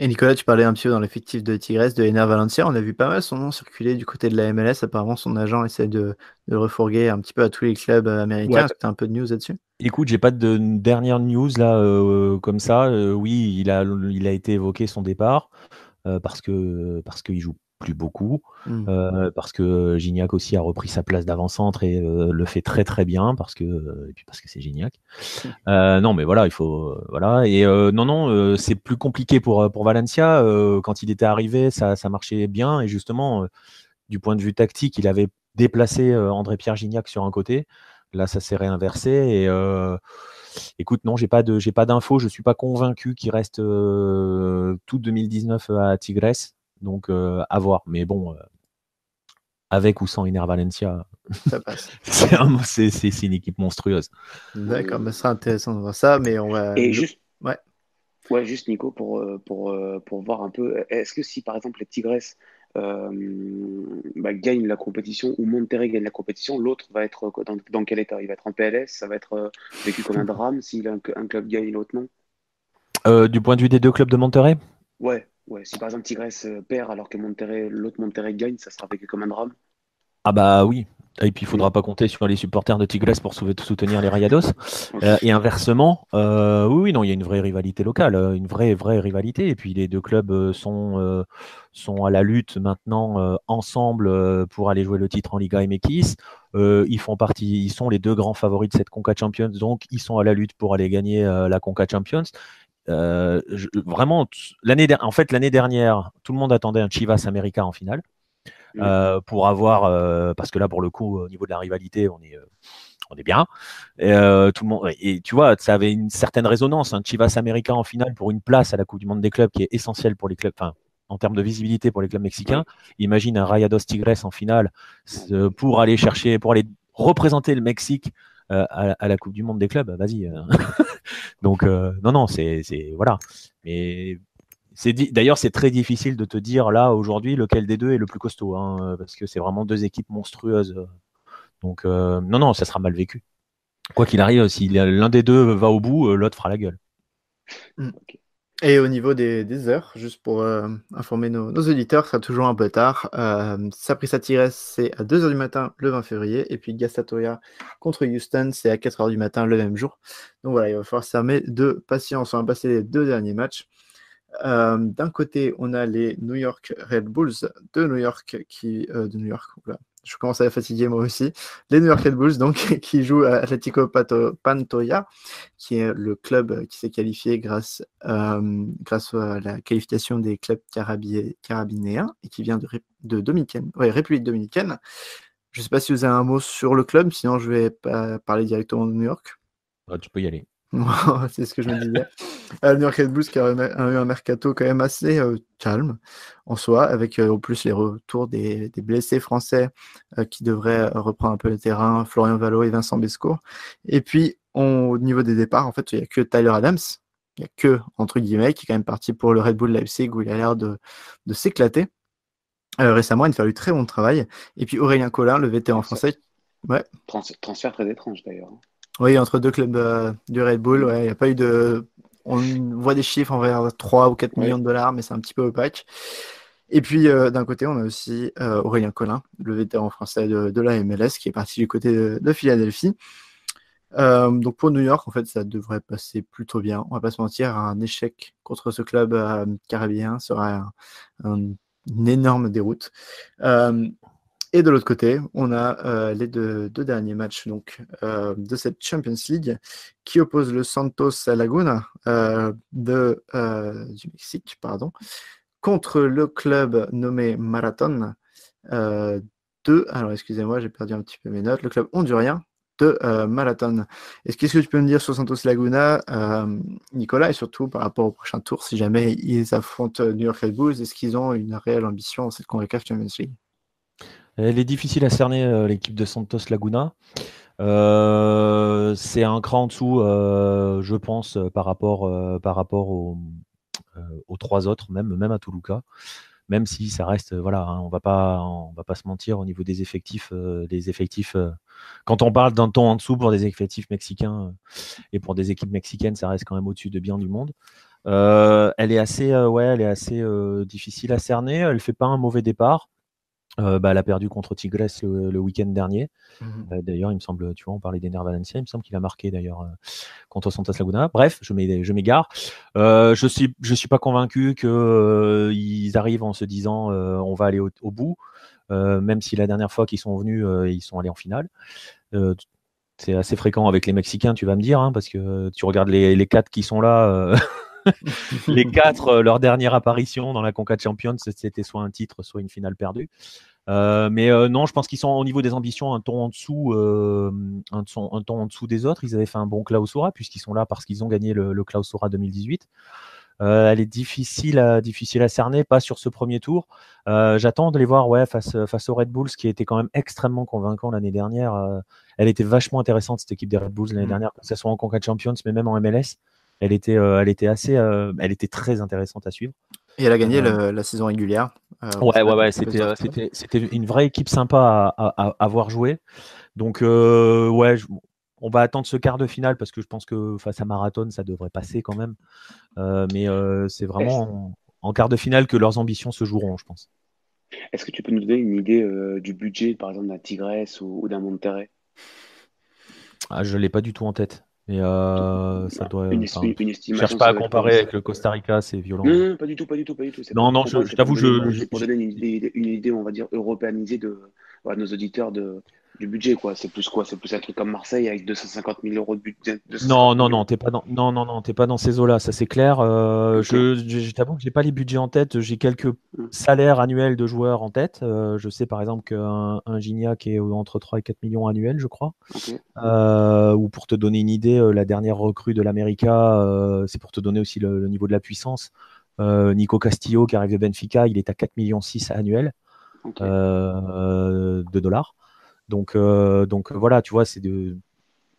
A: Et Nicolas, tu parlais un petit peu dans l'effectif de Tigres de Ener Valencia. On a vu pas mal son nom circuler du côté de la MLS. Apparemment, son agent essaie de, de refourguer un petit peu à tous les clubs euh, américains. tu as un peu de news là-dessus Écoute, j'ai pas de dernière news là euh, comme ça.
C: Euh, oui, il a, il a été évoqué son départ parce que parce qu'il joue plus beaucoup hmm. euh, parce que euh, Gignac aussi a repris sa place d'avant-centre et euh, le fait très très bien parce que parce que c'est Gignac. Hmm. non mais voilà il faut voilà et non non c'est plus compliqué pour pour Valencia quand il était arrivé ça marchait bien et justement du point de vue tactique il avait déplacé André Pierre Gignac sur un côté là ça s'est réinversé et écoute, non, j'ai pas de, j'ai pas d'infos, je suis pas convaincu qu'il reste tout 2019 à Tigres. Donc, euh, à voir. Mais bon, euh, avec ou sans Iner Valencia, [laughs] c'est une équipe monstrueuse.
A: D'accord, mais bah, ça sera intéressant de voir ça. Mais on va... Et juste...
B: Ouais. Ouais, juste Nico, pour, euh, pour, voir un peu, est-ce que si par exemple les Tigresses euh, bah, gagnent la compétition ou Monterrey gagne la compétition, l'autre va être dans, quel état Il va être en PLS Ça va être vécu comme un drame s'il un, club gagne l'autre
C: non Du point de vue des deux clubs de Monterrey
B: Ouais. Ouais, si par exemple Tigres euh, perd alors que Monterrey, l'autre Monterrey gagne, ça sera vécu comme un drame.
C: Ah bah oui. Et puis il faudra mm. pas compter sur les supporters de Tigres pour soutenir les Rayados. Euh, et inversement, euh, oui, non, il y a une vraie rivalité locale, une vraie, vraie rivalité. Et puis les deux clubs sont, sont à la lutte maintenant ensemble pour aller jouer le titre en Liga MX. ils font partie, ils sont les deux grands favoris de cette Conca Champions, donc ils sont à la lutte pour aller gagner la Conca Champions. Euh, vraiment, l'année en fait, l'année dernière, tout le monde attendait un Chivas América en finale. Mm. Euh, pour avoir, euh, parce que là, pour le coup, au niveau de la rivalité, on est, on est bien. Et, tout le monde, et tu vois, ça avait une certaine résonance. Un Chivas America en finale pour une place à la Coupe du Monde des clubs qui est essentielle pour les clubs, enfin, en termes de visibilité pour les clubs mexicains. Imagine un Rayados Tigres en finale pour aller chercher, pour aller représenter le Mexique euh, à, la Coupe du Monde des clubs, vas-y. Euh. [laughs] Donc, euh, non, non, c'est. Voilà. Mais. D'ailleurs, c'est très difficile de te dire là aujourd'hui lequel des deux est le plus costaud, hein, parce que c'est vraiment deux équipes monstrueuses. Donc, non, non, ça sera mal vécu. Quoi qu'il arrive, si l'un des deux va au bout, l'autre fera la gueule.
A: Hmm. ok et au niveau des, heures, juste pour euh, informer nos, auditeurs, ça sera toujours un peu tard. Euh, Tires, c'est à 2h du matin le 20 février. Et puis Gastatoya contre Houston, c'est à 4h du matin le même jour. Donc voilà, il va falloir s'armer de patience. On va passer les deux derniers matchs. Euh, d'un côté, on a les New York Red Bulls de New York qui, euh, de New York, je commence à fatiguer moi aussi, les New York Red Bulls, donc, [laughs] qui jouent à Atletico Pantoya, qui est le club euh, qui s'est qualifié grâce, euh, grâce à la qualification des clubs carabinéens et qui vient de, de République dominicaine. Je ne sais pas si vous avez un mot sur le club, sinon je vais pas parler directement de New York. Bah, tu peux y aller. [laughs] c'est ce que je me disais. Euh, New Red Bulls qui a, eu un mercato quand même assez euh, calme en soi, avec euh, en plus les retours des, blessés français qui devraient reprendre un peu le terrain, Florian Valo et Vincent Bescourt. Et puis au niveau des départs, en fait, il n'y a que Tyler Adams, il n'y a que, entre guillemets, qui est quand même parti pour le Red Bull Leipzig où il a l'air de, s'éclater. récemment, il a fait du très bon travail. Et puis Aurélien Collin, le vétéran français. Ouais.
B: Transfert très étrange d'ailleurs. Hein.
A: Oui, entre deux clubs euh, du Red Bull, il n'y a pas eu de. On voit des chiffres envers 3 ou 4 millions de dollars, mais c'est un petit peu opaque. Et puis euh, d'un côté, on a aussi euh, Aurélien Collin, le vétéran français de, la MLS, qui est parti du côté de, Philadelphie. donc pour New York, en fait, ça devrait passer plutôt bien. On va pas se mentir, un échec contre ce club caribéen sera une énorme déroute. Et de l'autre côté, on a euh, les deux, derniers matchs donc, euh, de cette Champions League qui oppose le Santos Laguna euh, de, du Mexique pardon, contre le club nommé Marathon de. Alors excusez-moi, j'ai perdu un petit peu mes notes. Le club hondurien de Marathon. Est-ce qu'est-ce que tu peux me dire sur Santos Laguna, Nicolas, et surtout par rapport au prochain tour, si jamais ils affrontent New York Red Bulls, est-ce qu'ils ont une réelle ambition en cette CONCACAF Champions League
C: elle est difficile à cerner, euh, l'équipe de Santos Laguna. Euh, c'est un cran en dessous, euh, je pense, par rapport, par rapport aux trois autres, même, même à Toluca. Même si ça reste, voilà, hein, on va pas, on va pas se mentir au niveau des effectifs, des effectifs. quand on parle d'un ton en dessous pour des effectifs mexicains et pour des équipes mexicaines, ça reste quand même au-dessus de bien du monde. elle est assez, ouais, elle est assez difficile à cerner. Elle fait pas un mauvais départ. Euh, bah, elle a perdu contre Tigres le, week-end dernier. Mhm. Euh, d'ailleurs, il me semble, tu vois, on parlait d'Ener Valencia, il me semble qu'il a marqué d'ailleurs euh, contre Santos Laguna. Bref, je m'égare. je ne suis, je suis pas convaincu qu'ils arrivent en se disant on va aller au, bout, même si la dernière fois qu'ils sont venus, ils sont allés en finale. c'est assez fréquent avec les Mexicains, tu vas me dire, hein, parce que tu regardes les, les quatre qui sont là. [laughs] [laughs] les quatre, euh, leur dernière apparition dans la Conca Champions, c'était soit un titre, soit une finale perdue. Euh, mais euh, non, je pense qu'ils sont au niveau des ambitions un ton en dessous, un, ton, en dessous des autres. Ils avaient fait un bon Clausura puisqu'ils sont là parce qu'ils ont gagné le, le Clausura 2018. elle est difficile à, difficile à cerner, pas sur ce premier tour. J'attends de les voir ouais, face, face aux Red Bulls, qui était quand même extrêmement convaincant l'année dernière. elle était vachement intéressante, cette équipe des Red Bulls l'année mmh. dernière, que ce soit en Conca Champions, mais même en MLS. Elle était, euh, elle était assez, euh, elle était très intéressante à suivre.
A: Et elle a gagné euh, la saison régulière. ouais, ouais, ouais,
C: c'était, une vraie équipe sympa à, à, à voir jouer. Donc, ouais, on va attendre ce quart de finale parce que je pense que face à Marathon, ça devrait passer quand même. mais c'est vraiment en, quart de finale que leurs ambitions se joueront, je pense.
B: Est-ce que tu peux nous donner une idée du budget, par exemple, d'un Tigresse ou, d'un Monterrey
C: ah, Je ne l'ai pas du tout en tête. Et euh, ça doit. Une, enfin, cherche pas à comparer avec le Costa Rica, c'est violent. Non,
B: pas du tout, pas du tout, pas du tout. Non, non, je, t'avoue, je. Pour donner une idée, on va dire, européanisée de, nos auditeurs de, du budget, quoi. C'est plus quoi C'est plus un truc comme Marseille avec 250 000 euros de budget.
C: Non, non, non, t'es pas dans, non, non, non, t'es pas dans ces eaux-là, ça c'est clair. Euh, je, j'ai pas les budgets en tête. J'ai quelques hmm. salaires annuels de joueurs en tête. Euh, je sais par exemple qu'un un Gignac est entre 3 et 4 millions annuels, je crois. Euh, ou pour te donner une idée, la dernière recrue de l'América, c'est pour te donner aussi le, niveau de la puissance. Nico Castillo qui arrive de Benfica, il est à 4 millions 6 annuels de dollars. Donc, euh, donc euh, voilà, tu vois, c'est de.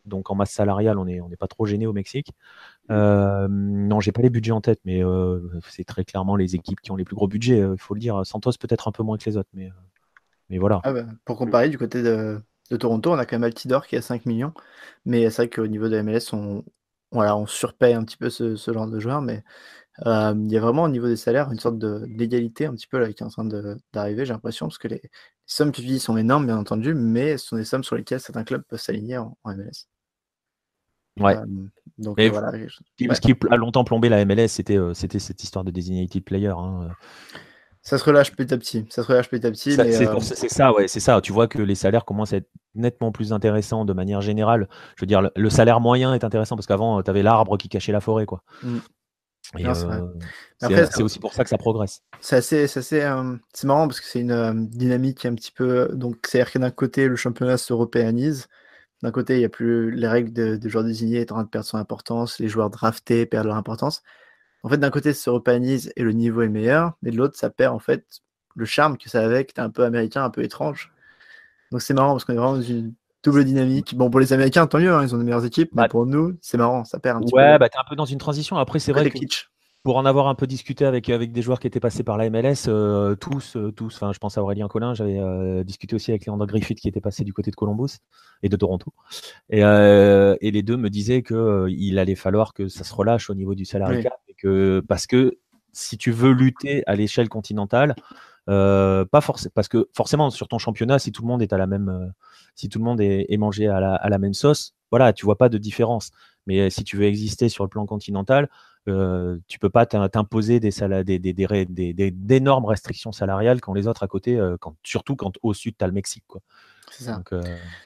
C: Donc en masse salariale, on n'est on est pas trop gêné au Mexique. Mm. Euh, non, j'ai pas les budgets en tête, mais c'est très clairement les équipes qui ont les plus gros budgets, il faut le dire. Santos peut-être un peu moins que les autres, mais, mais voilà. Ah bah,
A: pour comparer, du côté de, Toronto, on a quand même Altidor qui a 5 millions, mais c'est vrai qu'au niveau de MLS, on, voilà, on surpaye un petit peu ce, genre de joueurs mais il y a vraiment au niveau des salaires une sorte d'égalité un petit peu là, qui est en train d'arriver, j'ai l'impression, parce que les, les sommes que tu sont énormes, bien entendu, mais ce sont des sommes sur lesquelles certains clubs peuvent s'aligner en, MLS. Ouais. Euh, donc euh, voilà. Ce qui
C: a longtemps plombé la MLS, euh, c'était cette histoire de designated player. Hein,
A: ça se relâche petit à petit. Ça se relâche petit à petit. C'est ça, ouais, c'est
C: ça. Tu vois que les salaires commencent à être nettement plus intéressants de manière générale. Je veux dire, le, salaire moyen est intéressant parce qu'avant, tu avais l'arbre qui cachait la forêt, quoi. Mmh c'est euh, aussi pour ça que ça progresse.
A: C'est assez, c'est euh, marrant parce que c'est une qui euh, dynamique un petit peu. Donc, c'est-à-dire que d'un côté, le championnat s'européanise. D'un côté, il y a plus les règles de, joueurs désignés étant en train de perdre son importance. Les joueurs draftés perdent leur importance. En fait, d'un côté, ça s'européanise et le niveau est meilleur. Mais de l'autre, ça perd en fait le charme que ça avait, qui était un peu américain, un peu étrange. Donc, c'est marrant parce qu'on est vraiment dans une Double dynamique. Bon, pour les Américains, tant mieux, hein, ils ont des meilleures équipes, mais bah, pour nous, c'est marrant, ça perd un petit ouais, peu. Ouais, bah, t'es un
C: peu dans une transition. Après, c'est vrai que pour en avoir un peu discuté avec, avec des joueurs qui étaient passés par la MLS, euh, tous, euh, tous, enfin, je pense à Aurélien Collin, j'avais euh, discuté aussi avec Leandro Griffith qui était passé du côté de Columbus et de Toronto. Et, les deux me disaient qu'il allait falloir que ça se relâche au niveau du salarié et que, parce que si tu veux lutter à l'échelle continentale, euh, pas forcément, parce que forcément, sur ton championnat, si tout le monde est à la même, euh, si tout le monde est, mangé à la, même sauce, voilà, tu vois pas de différence. Mais euh, si tu veux exister sur le plan continental, euh, tu peux pas t'imposer des des, des, d'énormes restrictions salariales quand les autres à côté, euh, surtout quand au sud, tu as le Mexique. C'est ça.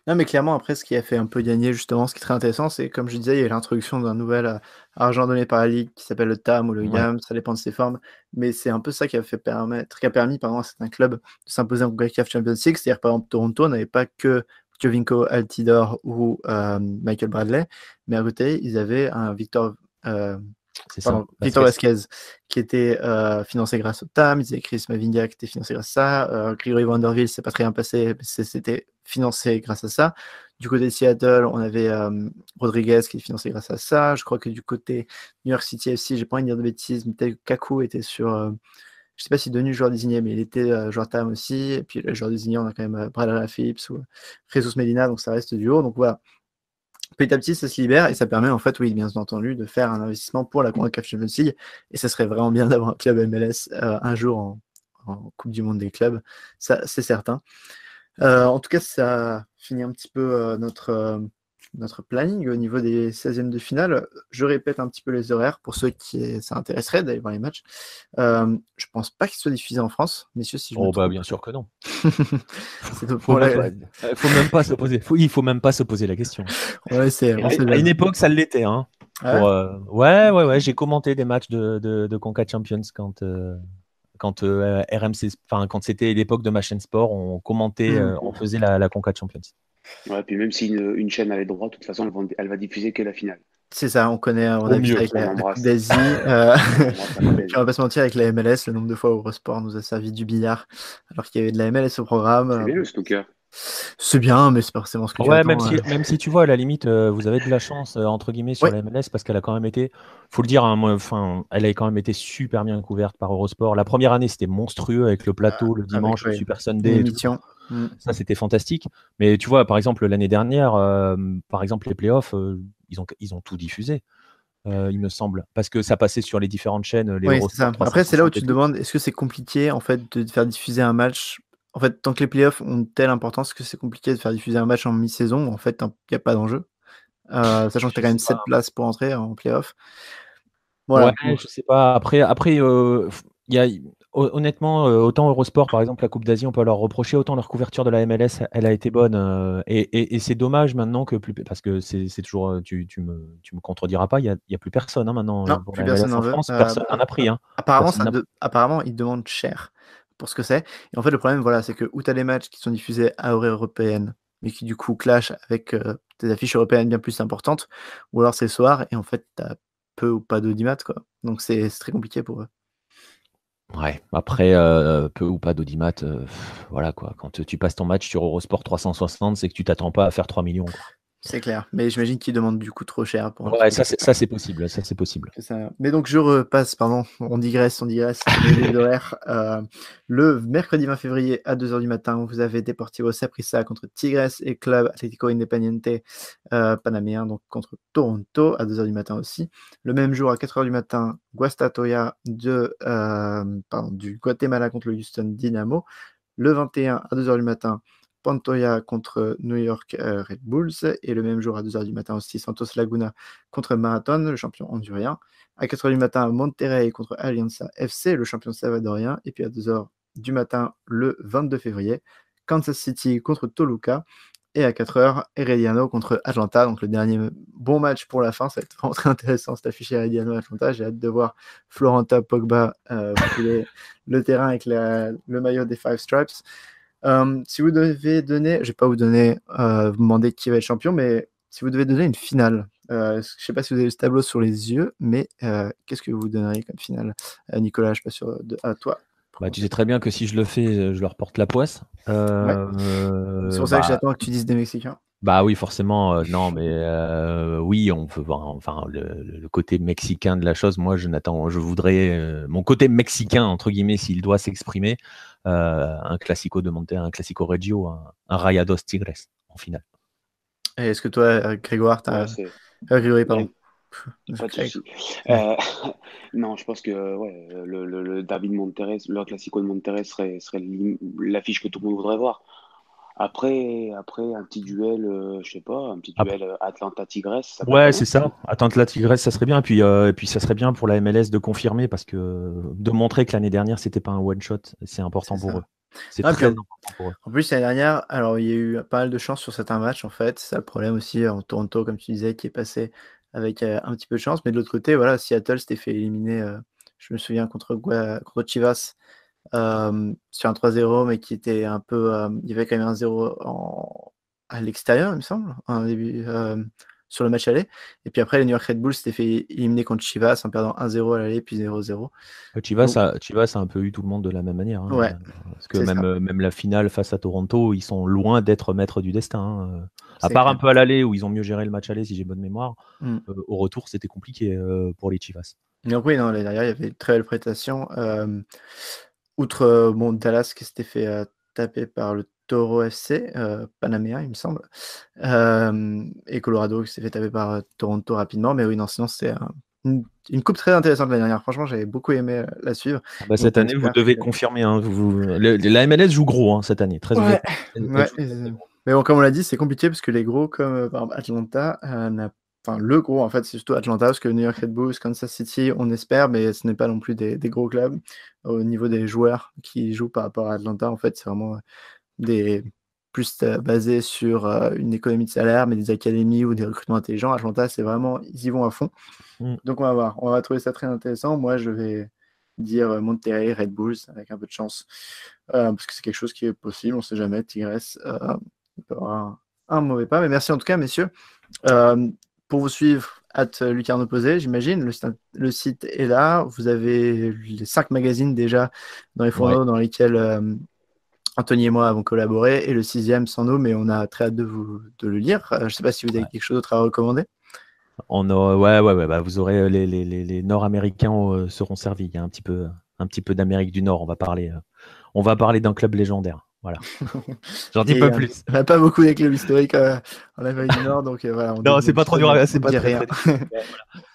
A: Non, mais clairement, après, ce qui a fait un peu gagner, justement, ce qui est très intéressant, c'est comme je disais, il y a l'introduction d'un nouvel argent donné par la Ligue qui s'appelle le TAM ou le YAM, ça dépend de ses formes, mais c'est un peu ça qui a, fait permettre, qui a permis pardon, à certains clubs de s'imposer en de Champions League. C'est-à-dire, par exemple, Toronto n'avait pas que Jovinko Altidor ou euh, Michael Bradley. Mais à côté, ils avaient un Victor, euh, Victor Vasquez qui était euh, financé grâce au TAM. Ils avaient Chris Mavindia qui était financé grâce à ça. Grigory Vanderville, c'est pas très bien passé, c'était financé grâce à ça. Du côté de Seattle, on avait Rodriguez qui est financé grâce à ça. Je crois que du côté New York City FC, j'ai pas envie de dire de bêtises, mais Kaku était sur je ne sais pas s'il est devenu joueur désigné, mais il était euh, joueur TAM aussi. Et puis le joueur désigné, on a quand même euh, Phillips ou Jesus Medina, donc ça reste du haut. Donc voilà. Petit à petit, ça se libère et ça permet en fait, oui, bien entendu, de faire un investissement pour la de Champions League. Et ça serait vraiment bien d'avoir un club MLS euh, un jour en, en, Coupe du Monde des clubs, ça c'est certain. Euh, en tout cas, ça finit un petit peu notre notre planning au niveau des 16e de finale. Je répète un petit peu les horaires pour ceux qui ça intéresserait d'aller voir les matchs. Euh, je pense pas qu'ils soient diffusés en France, messieurs. Si je oh, bah, bien sûr que non. Il [laughs] faut, faut même
C: pas se poser. il faut même pas se poser la question. à, une époque,
A: ça l'était. Hein.
C: Ah euh, ouais. ouais, ouais, J'ai commenté des matchs de, de, Conca Champions quand. Euh, quand RMC, quand c'était l'époque de ma chaîne sport, on commentait, hmm. on faisait la, la Conca
B: Champions. Ouais, puis même si une, chaîne avait droit de toute façon, elle va, va diffuser que la finale.
A: C'est ça, on connaît, on a vu avec la, [laughs] euh, [laughs] on va pas se mentir, avec la MLS, le nombre de fois où Eurosport nous a servi du billard, alors qu'il y avait de la MLS au programme. C'est bien le euh, C'est bien, mais c'est forcément ce que ouais, même, si, euh. même
C: si tu vois, à la limite, vous avez de la chance, entre guillemets, sur la MLS, parce qu'elle a quand même été, faut le dire, hein, enfin, elle a quand même été super bien couverte par Eurosport. La première année, c'était monstrueux avec le plateau, le ah, dimanche, le Super Sunday. Mm. Ça, c'était fantastique. Mais tu vois, par exemple, l'année dernière, euh, par exemple, les playoffs, euh, ils, ont, ils ont tout diffusé. Euh, il me semble, parce que ça passait sur les différentes chaînes. Après, c'est là où tu te demandes
A: est-ce que c'est compliqué en fait de faire diffuser un match En fait, tant que les playoffs ont telle importance que c'est compliqué de faire diffuser un match en mi-saison, en fait, il n'y a pas d'enjeu, [laughs] sachant que tu as quand même 7 places pour entrer en playoff. Voilà. je sais pas. Après, après, il y a,
C: honnêtement, euh, autant Eurosport, par exemple, la Coupe d'Asie, on peut leur reprocher, autant leur couverture de la MLS, elle a été bonne. Euh, et, c'est dommage maintenant que plus. Parce que c'est toujours. Euh, tu, tu, me, tu me contrediras pas, il n'y a, plus personne hein, maintenant. en, France, personne n'en a hein. pris.
A: Apparemment, ils demandent cher pour ce que c'est. Et en fait, le problème, voilà, c'est que où tu as les matchs qui sont diffusés à horaire européenne, mais qui du coup clashent avec des affiches européennes bien plus importantes, ou alors c'est soir, et en fait, tu as peu ou pas de d'audimat, quoi. Donc c'est très compliqué pour eux. Ouais,
C: après, euh, peu ou pas d'audimat, euh, voilà quoi. Quand tu passes ton match sur Eurosport 360, c'est que tu t'attends pas à faire 3 millions.
A: C'est clair, mais j'imagine qu'ils demandent du coup trop cher. Pour ouais, ça c'est
C: possible, ça c'est possible.
A: Mais donc je repasse, pardon, on digresse, on digresse. [laughs] Euh, le mercredi 20 février à 2h du matin, vous avez Deportivo Saprissa contre Tigres et Club Atlético Independiente euh, panaméen, donc contre Toronto à 2h du matin aussi. Le même jour à 4h du matin, Guastatoya de, euh, du Guatemala contre le Houston Dynamo. Le 21 à 2h du matin, Pantoya contre New York euh, Red Bulls. Et le même jour, à 2h du matin aussi, Santos Laguna contre Marathon, le champion hondurien. À 4h du matin, Monterrey contre Alianza FC, le champion salvadorien. Et puis à 2h du matin, le 22 février, Kansas City contre Toluca. Et à 4h, Herediano contre Atlanta. Donc le dernier bon match pour la fin. Ça va être vraiment très intéressant cet affiché Herediano-Atlanta. J'ai hâte de voir Florenta Pogba euh, le terrain avec le maillot des Five Stripes. Euh, si vous devez donner, je vais pas vous donner, euh, vous demander qui va être champion, mais si vous devez donner une finale, je euh, je sais pas si vous avez le tableau sur les yeux, mais qu'est-ce que vous donneriez comme finale, Nicolas Je suis pas sûr de. À toi.
C: Bah, tu sais très bien que si je le fais, euh, je leur porte la poisse. Euh, euh, c'est pour ça que bah j'attends que tu dises des Mexicains. Bah oui, forcément, non, mais oui, on peut voir. Enfin, le, côté mexicain de la chose, moi, je n'attends, je voudrais mon côté mexicain entre guillemets, s'il doit s'exprimer, un classico de Monterrey, un classico reggio, un, Rayados Tigres
A: en finale. est-ce que toi, Grégoire, t'as... as... pardon. [laughs] [laughs]
B: Euh, [laughs] non, je pense que le, David Monterrey le Classico de Monterrey serait, serait l'affiche que tout le monde voudrait voir. Après, après un petit duel, euh, je sais pas, un petit ah. duel euh, Atlanta-Tigresse. Ouais, c'est ça.
C: Atlanta-Tigresse, ça serait bien. Et puis, et puis, ça serait bien pour la MLS de confirmer parce que de montrer que l'année dernière, c'était pas un one shot. C'est important pour eux. C'est ah, très important pour eux.
A: En plus, l'année dernière, alors il y a eu pas mal de chance sur certains matchs en fait. C'est le problème aussi en Toronto, comme tu disais, qui est passé avec euh, un petit peu de chance. Mais de l'autre côté, voilà, Seattle s'était fait éliminer, euh, je me souviens, contre, contre Chivas euh, sur un 3-0, mais qui était un peu. il y avait quand même un 0 en, à l'extérieur, il me semble, au début, sur le match aller. Et puis après, les New York Red Bull s'était fait éliminer contre Chivas en perdant 1-0 à l'aller, puis 0-0. Euh, Chivas, ça
C: a, Chivas un peu eu tout le monde de la même manière. Hein. ouais, parce que même, euh, même la finale face à Toronto, ils sont loin d'être maîtres du destin. Hein. À part un peu à l'aller où ils ont mieux géré le match aller, si j'ai bonne mémoire, hmm. euh, au retour, c'était compliqué pour les Chivas.
A: Donc oui, non, derrière, il y avait une très belle prestation. outre bon, Dallas qui s'était fait taper par le Toro FC, euh, il me semble. et Colorado qui s'est fait taper par euh, Toronto rapidement. Mais oui, non, sinon, c'est euh, une, coupe très intéressante l'année dernière. Franchement, j'avais beaucoup aimé euh, la suivre. Ah bah, cette année, vous devez
C: confirmer. Hein, vous, la MLS joue gros hein, cette année. Très
A: Mais bon, comme on l'a dit, c'est compliqué parce que les gros, comme Atlanta, enfin le gros en fait c'est surtout Atlanta parce que New York Red Bulls, Kansas City on espère mais ce n'est pas non plus des, des, gros clubs au niveau des joueurs qui jouent par rapport à Atlanta en fait c'est vraiment des plus euh, basé sur euh, une économie de salaire, mais des académies ou des recrutements intelligents. Atlanta, c'est vraiment, ils y vont à fond. Mm. Donc on va voir, on va trouver ça très intéressant. Moi, je vais dire euh, Monterrey, Red Bulls, avec un peu de chance, parce que c'est quelque chose qui est possible, on sait jamais, Tigresse, un, mauvais pas. Mais merci en tout cas, messieurs. pour vous suivre, at Lucarne Posé, j'imagine. Le, le, site est là. Vous avez les cinq magazines déjà dans les fourneaux dans lesquels Anthony et moi avons collaboré, et le sixième sans nous, mais on a très hâte de, vous, de le lire. Euh, je ne sais pas si vous avez quelque chose d'autre à recommander.
C: On ouais, ouais, ouais bah vous aurez euh, les, les, les, les Nord-Américains euh, seront servis. Il y a un petit peu, un petit peu d'Amérique du Nord. On va parler, on va parler d'un club légendaire. Voilà.
A: [laughs] J'en dis un pas plus. On a pas beaucoup des clubs historiques en Amérique du Nord, donc voilà. [laughs] non, c'est pas trop dur. C'est pas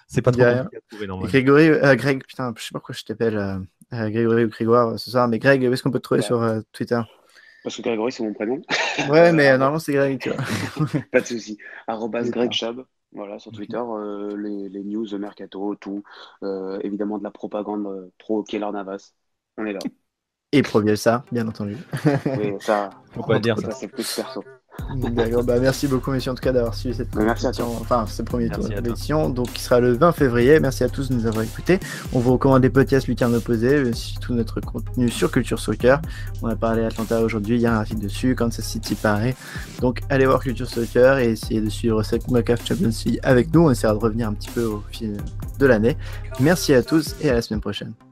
A: C'est pas trop. Grégory, euh, Greg, putain, je sais pas pourquoi je t'appelle. Euh, Grégory ou Grégoire, euh, ce soir Mais Greg, où est-ce qu'on peut te trouver sur euh, Twitter
B: Parce que Grégory, c'est mon prénom.
A: [laughs] ouais, mais normalement, c'est Greg, tu vois.
B: [laughs] Pas de souci. Greg Chab. Voilà, sur mhm. Twitter, les, les, news, mercato, tout. évidemment, de la propagande pro Keller Navas. On est là.
A: Et provient ça, bien entendu. Oui, [laughs] ça, dire ça. ça. C'est plus perso. [laughs] bah merci beaucoup, messieurs, en tout cas, d'avoir suivi cette première bah, enfin, ce premier tour donc qui sera le 20 février. Merci à tous de nous avoir écoutés. On vous recommande des podcasts Lucarne aussi tout notre contenu sur Culture Soccer. On a parlé Atlanta aujourd'hui, il y a un article dessus, Kansas City Paris. Donc, allez voir Culture Soccer et essayez de suivre cette McAfee Champions League avec nous. On essaiera de revenir un petit peu au fil de l'année. Merci à tous et à la semaine prochaine.